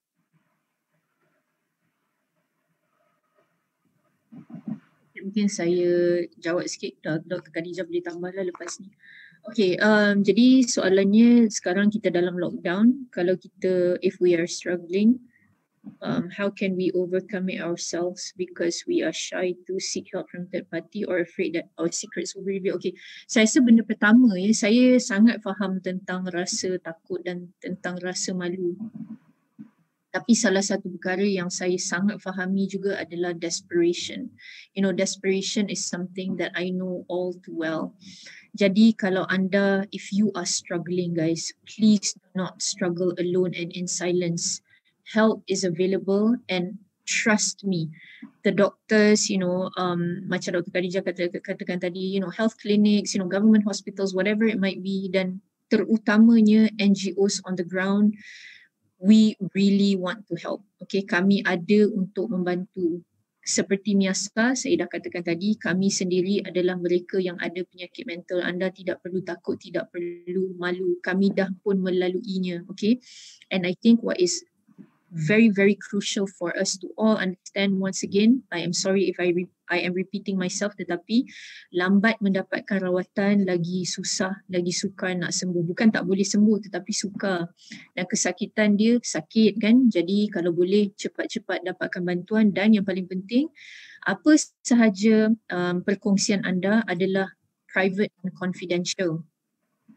Speaker 3: Mungkin saya jawab sikit, Dr. Khadijah boleh lah lepas ni. Okay, um, jadi soalannya sekarang kita dalam lockdown. Kalau kita, if we are struggling, um, how can we overcome it ourselves because we are shy to seek help from third party or afraid that our secrets will be revealed. Okay, saya rasa benda pertama ya, saya sangat faham tentang rasa takut dan tentang rasa malu tapi salah satu perkara yang saya sangat fahami juga adalah desperation. You know, desperation is something that I know all too well. Jadi kalau anda, if you are struggling guys, please do not struggle alone and in silence. Help is available and trust me, the doctors, you know, um, macam Dr. Khadijah kata, katakan tadi, you know, health clinics, you know, government hospitals, whatever it might be, dan terutamanya NGOs on the ground, we really want to help. Okay, kami ada untuk membantu. Seperti Miasa, saya dah katakan tadi, kami sendiri adalah mereka yang ada penyakit mental. Anda tidak perlu takut, tidak perlu malu. Kami dah pun melaluinya. Okay, and I think what is very very crucial for us to all understand once again i am sorry if i re- i am repeating myself tetapi lambat mendapatkan rawatan lagi susah lagi sukar nak sembuh bukan tak boleh sembuh tetapi suka. dan kesakitan dia sakit kan jadi kalau boleh cepat-cepat dapatkan bantuan dan yang paling penting apa sahaja um, perkongsian anda adalah private and confidential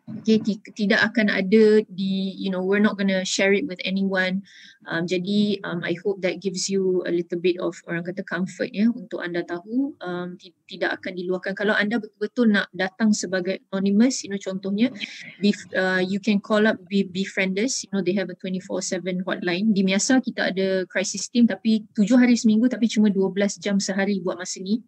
Speaker 3: okay, tidak akan ada di you know we're not gonna share it with anyone um, jadi um, I hope that gives you a little bit of orang kata comfort ya untuk anda tahu um, tidak akan diluahkan kalau anda betul-betul nak datang sebagai anonymous you know contohnya be, uh, you can call up be befrienders you know they have a 24-7 hotline di Miasa kita ada crisis team tapi tujuh hari seminggu tapi cuma 12 jam sehari buat masa ni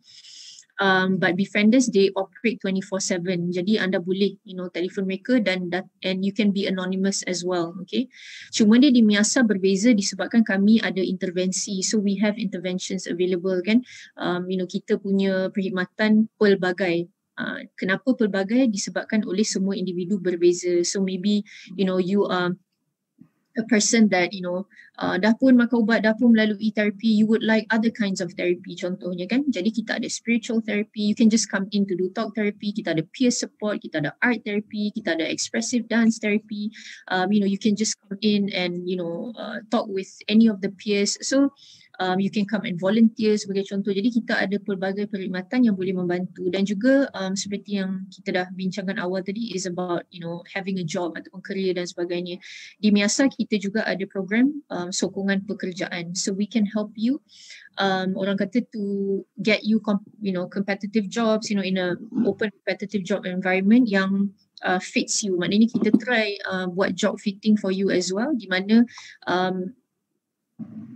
Speaker 3: um but befrienders they operate 24/7 jadi anda boleh you know telefon mereka dan that, and you can be anonymous as well okay cuma dia di miasa berbeza disebabkan kami ada intervensi so we have interventions available kan um you know kita punya perkhidmatan pelbagai Uh, kenapa pelbagai disebabkan oleh semua individu berbeza so maybe you know you are um, a person that you know uh, dah pun makan ubat dah pun melalui terapi you would like other kinds of therapy contohnya kan jadi kita ada spiritual therapy you can just come in to do talk therapy kita ada peer support kita ada art therapy kita ada expressive dance therapy um, you know you can just come in and you know uh, talk with any of the peers so uh, um, you can come and volunteer sebagai contoh. Jadi kita ada pelbagai perkhidmatan yang boleh membantu dan juga um, seperti yang kita dah bincangkan awal tadi is about you know having a job ataupun kerja dan sebagainya. Di Miasa kita juga ada program um, sokongan pekerjaan. So we can help you um, orang kata to get you you know competitive jobs you know in a open competitive job environment yang uh, fits you. Maknanya kita try uh, buat job fitting for you as well di mana um,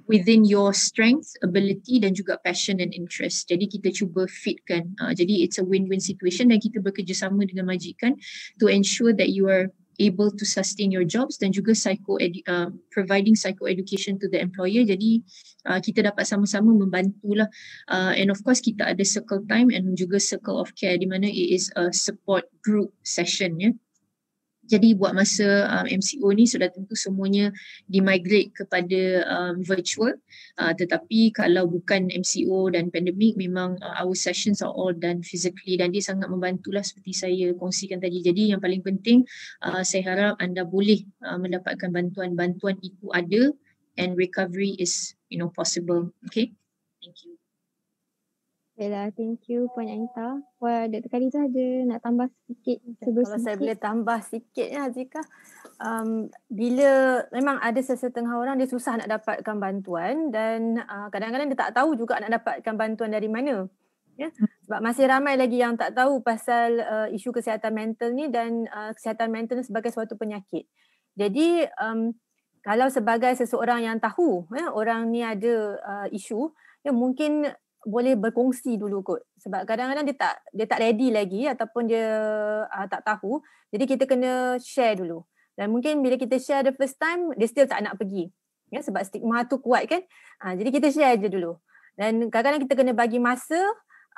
Speaker 3: within your strength, ability dan juga passion and interest. Jadi kita cuba fitkan. Uh, jadi it's a win-win situation dan kita bekerjasama dengan majikan to ensure that you are able to sustain your jobs dan juga psycho uh, providing psycho education to the employer. Jadi uh, kita dapat sama-sama membantulah. Uh, and of course kita ada circle time and juga circle of care di mana it is a support group session ya. Yeah? Jadi buat masa um, MCO ni sudah tentu semuanya dimigrate kepada um, virtual uh, tetapi kalau bukan MCO dan pandemik memang uh, our sessions are all done physically dan dia sangat membantulah seperti saya kongsikan tadi. Jadi yang paling penting uh, saya harap anda boleh uh, mendapatkan bantuan-bantuan itu ada and recovery is you know possible. Okay.
Speaker 4: Thank you.
Speaker 1: Yelah, thank you Puan Anita. Wah, Dr. Khadijah ada nak tambah sikit Kalau sikit. saya boleh tambah sikit ya, Azika. Um,
Speaker 4: bila memang ada sesetengah orang, dia susah nak dapatkan bantuan dan uh, kadang-kadang dia tak tahu juga nak dapatkan bantuan dari mana. Ya? Sebab masih ramai lagi yang tak tahu pasal uh, isu kesihatan mental ni dan uh, kesihatan mental ni sebagai suatu penyakit. Jadi, um, kalau sebagai seseorang yang tahu ya, orang ni ada uh, isu, ya, mungkin boleh berkongsi dulu kot sebab kadang-kadang dia tak dia tak ready lagi ataupun dia uh, tak tahu jadi kita kena share dulu dan mungkin bila kita share the first time dia still tak nak pergi ya sebab stigma tu kuat kan uh, jadi kita share aja dulu dan kadang-kadang kita kena bagi masa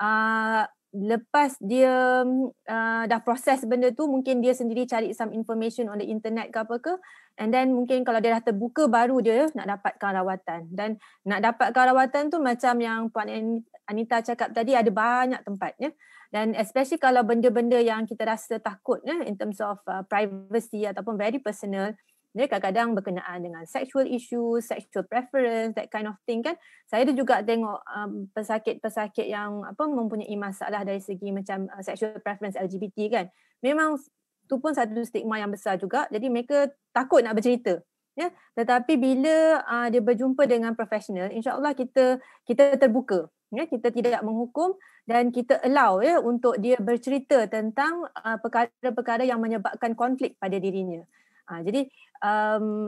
Speaker 4: uh, lepas dia uh, dah proses benda tu mungkin dia sendiri cari some information on the internet ke apa ke and then mungkin kalau dia dah terbuka baru dia nak dapatkan rawatan dan nak dapatkan rawatan tu macam yang puan Anita cakap tadi ada banyak tempat ya dan especially kalau benda-benda yang kita rasa takut ya in terms of uh, privacy ataupun very personal jadi kadang-kadang berkenaan dengan sexual issues, sexual preference, that kind of thing kan. Saya ada juga tengok um, pesakit-pesakit yang apa mempunyai masalah dari segi macam uh, sexual preference LGBT kan. Memang tu pun satu stigma yang besar juga. Jadi mereka takut nak bercerita. Ya, tetapi bila uh, dia berjumpa dengan profesional, insyaallah kita kita terbuka. Ya, kita tidak menghukum dan kita allow ya untuk dia bercerita tentang uh, perkara-perkara yang menyebabkan konflik pada dirinya. Ha, jadi um,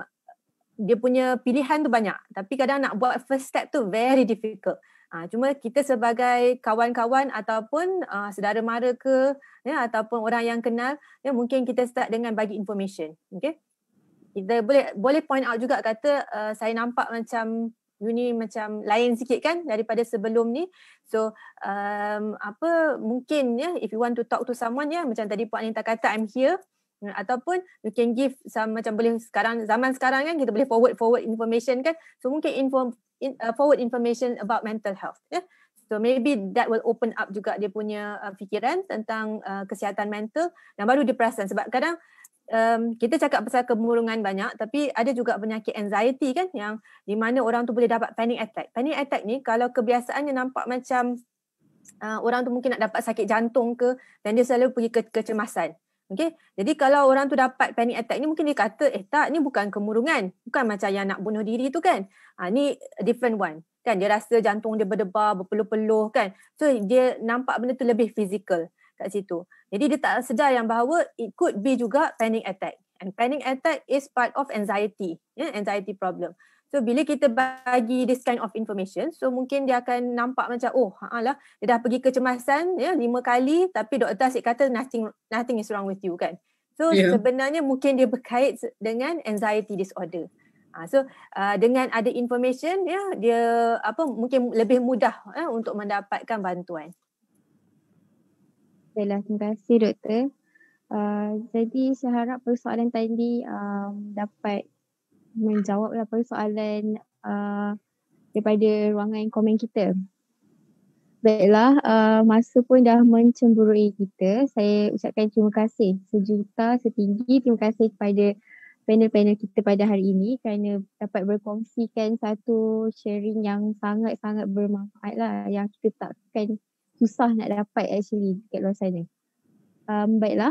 Speaker 4: dia punya pilihan tu banyak. Tapi kadang nak buat first step tu very difficult. Ha, cuma kita sebagai kawan-kawan ataupun uh, saudara mara ke ya, ataupun orang yang kenal, ya, mungkin kita start dengan bagi information. Okay? Kita boleh boleh point out juga kata uh, saya nampak macam you ni macam lain sikit kan daripada sebelum ni. So um, apa mungkin ya if you want to talk to someone ya macam tadi Puan Anita kata I'm here Hmm, ataupun you can give some, macam boleh sekarang zaman sekarang kan kita boleh forward forward information kan so mungkin inform in, uh, forward information about mental health yeah? so maybe that will open up juga dia punya uh, fikiran tentang uh, kesihatan mental dan baru dia sebab kadang um, kita cakap pasal kemurungan banyak tapi ada juga penyakit anxiety kan yang di mana orang tu boleh dapat panic attack panic attack ni kalau kebiasaannya nampak macam Uh, orang tu mungkin nak dapat sakit jantung ke dan dia selalu pergi ke kecemasan Okay. Jadi kalau orang tu dapat panic attack ni mungkin dia kata eh tak ni bukan kemurungan. Bukan macam yang nak bunuh diri tu kan. Ha, ni different one. Kan dia rasa jantung dia berdebar, berpeluh-peluh kan. So dia nampak benda tu lebih physical kat situ. Jadi dia tak sedar yang bahawa it could be juga panic attack. And panic attack is part of anxiety. Yeah, anxiety problem. So bila kita bagi this kind of information, so mungkin dia akan nampak macam oh haalah dia dah pergi kecemasan ya lima kali tapi doktor asyik kata nothing nothing is wrong with you kan. So yeah. sebenarnya mungkin dia berkait dengan anxiety disorder. Uh, so uh, dengan ada information ya dia apa mungkin lebih mudah eh, untuk mendapatkan bantuan.
Speaker 1: Baiklah, terima kasih doktor. Uh, jadi saya harap persoalan tadi um, dapat menjawab lah persoalan uh, daripada ruangan komen kita. Baiklah, uh, masa pun dah mencemburui kita. Saya ucapkan terima kasih sejuta setinggi. Terima kasih kepada panel-panel kita pada hari ini kerana dapat berkongsikan satu sharing yang sangat-sangat bermanfaat lah yang kita takkan susah nak dapat actually dekat luar sana. Um, baiklah,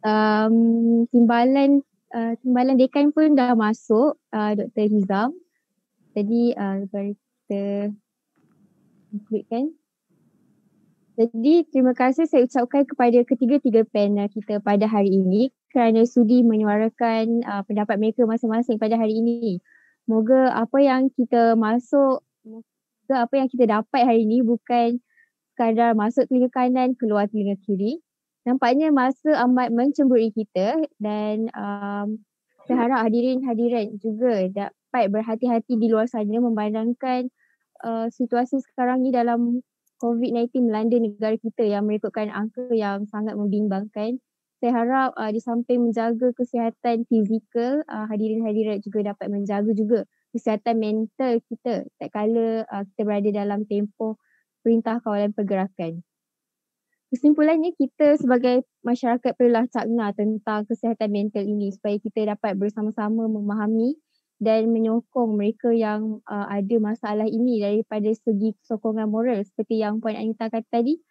Speaker 1: um, timbalan uh, timbalan dekan pun dah masuk uh, Dr. Hizam. Jadi uh, kita kan. Jadi terima kasih saya ucapkan kepada ketiga-tiga panel kita pada hari ini kerana sudi menyuarakan uh, pendapat mereka masing-masing pada hari ini. Moga apa yang kita masuk, moga apa yang kita dapat hari ini bukan sekadar masuk telinga kanan keluar telinga kiri nampaknya masa amat mencemburi kita dan um, saya harap hadirin-hadiran juga dapat berhati-hati di luar sana membandangkan uh, situasi sekarang ni dalam COVID-19 melanda negara kita yang merekodkan angka yang sangat membimbangkan. Saya harap uh, di samping menjaga kesihatan fizikal, uh, hadirin-hadirat juga dapat menjaga juga kesihatan mental kita tak kala uh, kita berada dalam tempoh perintah kawalan pergerakan kesimpulannya kita sebagai masyarakat perlulah cakna tentang kesihatan mental ini supaya kita dapat bersama-sama memahami dan menyokong mereka yang uh, ada masalah ini daripada segi sokongan moral seperti yang Puan Anita kata tadi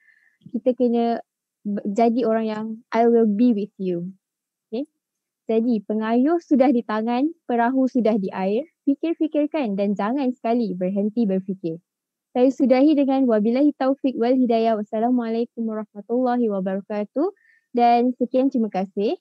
Speaker 1: kita kena jadi orang yang I will be with you. Okay? Jadi pengayuh sudah di tangan, perahu sudah di air, fikir-fikirkan dan jangan sekali berhenti berfikir. Saya sudahi dengan wabillahi taufik wal hidayah. Wassalamualaikum warahmatullahi wabarakatuh. Dan sekian terima kasih.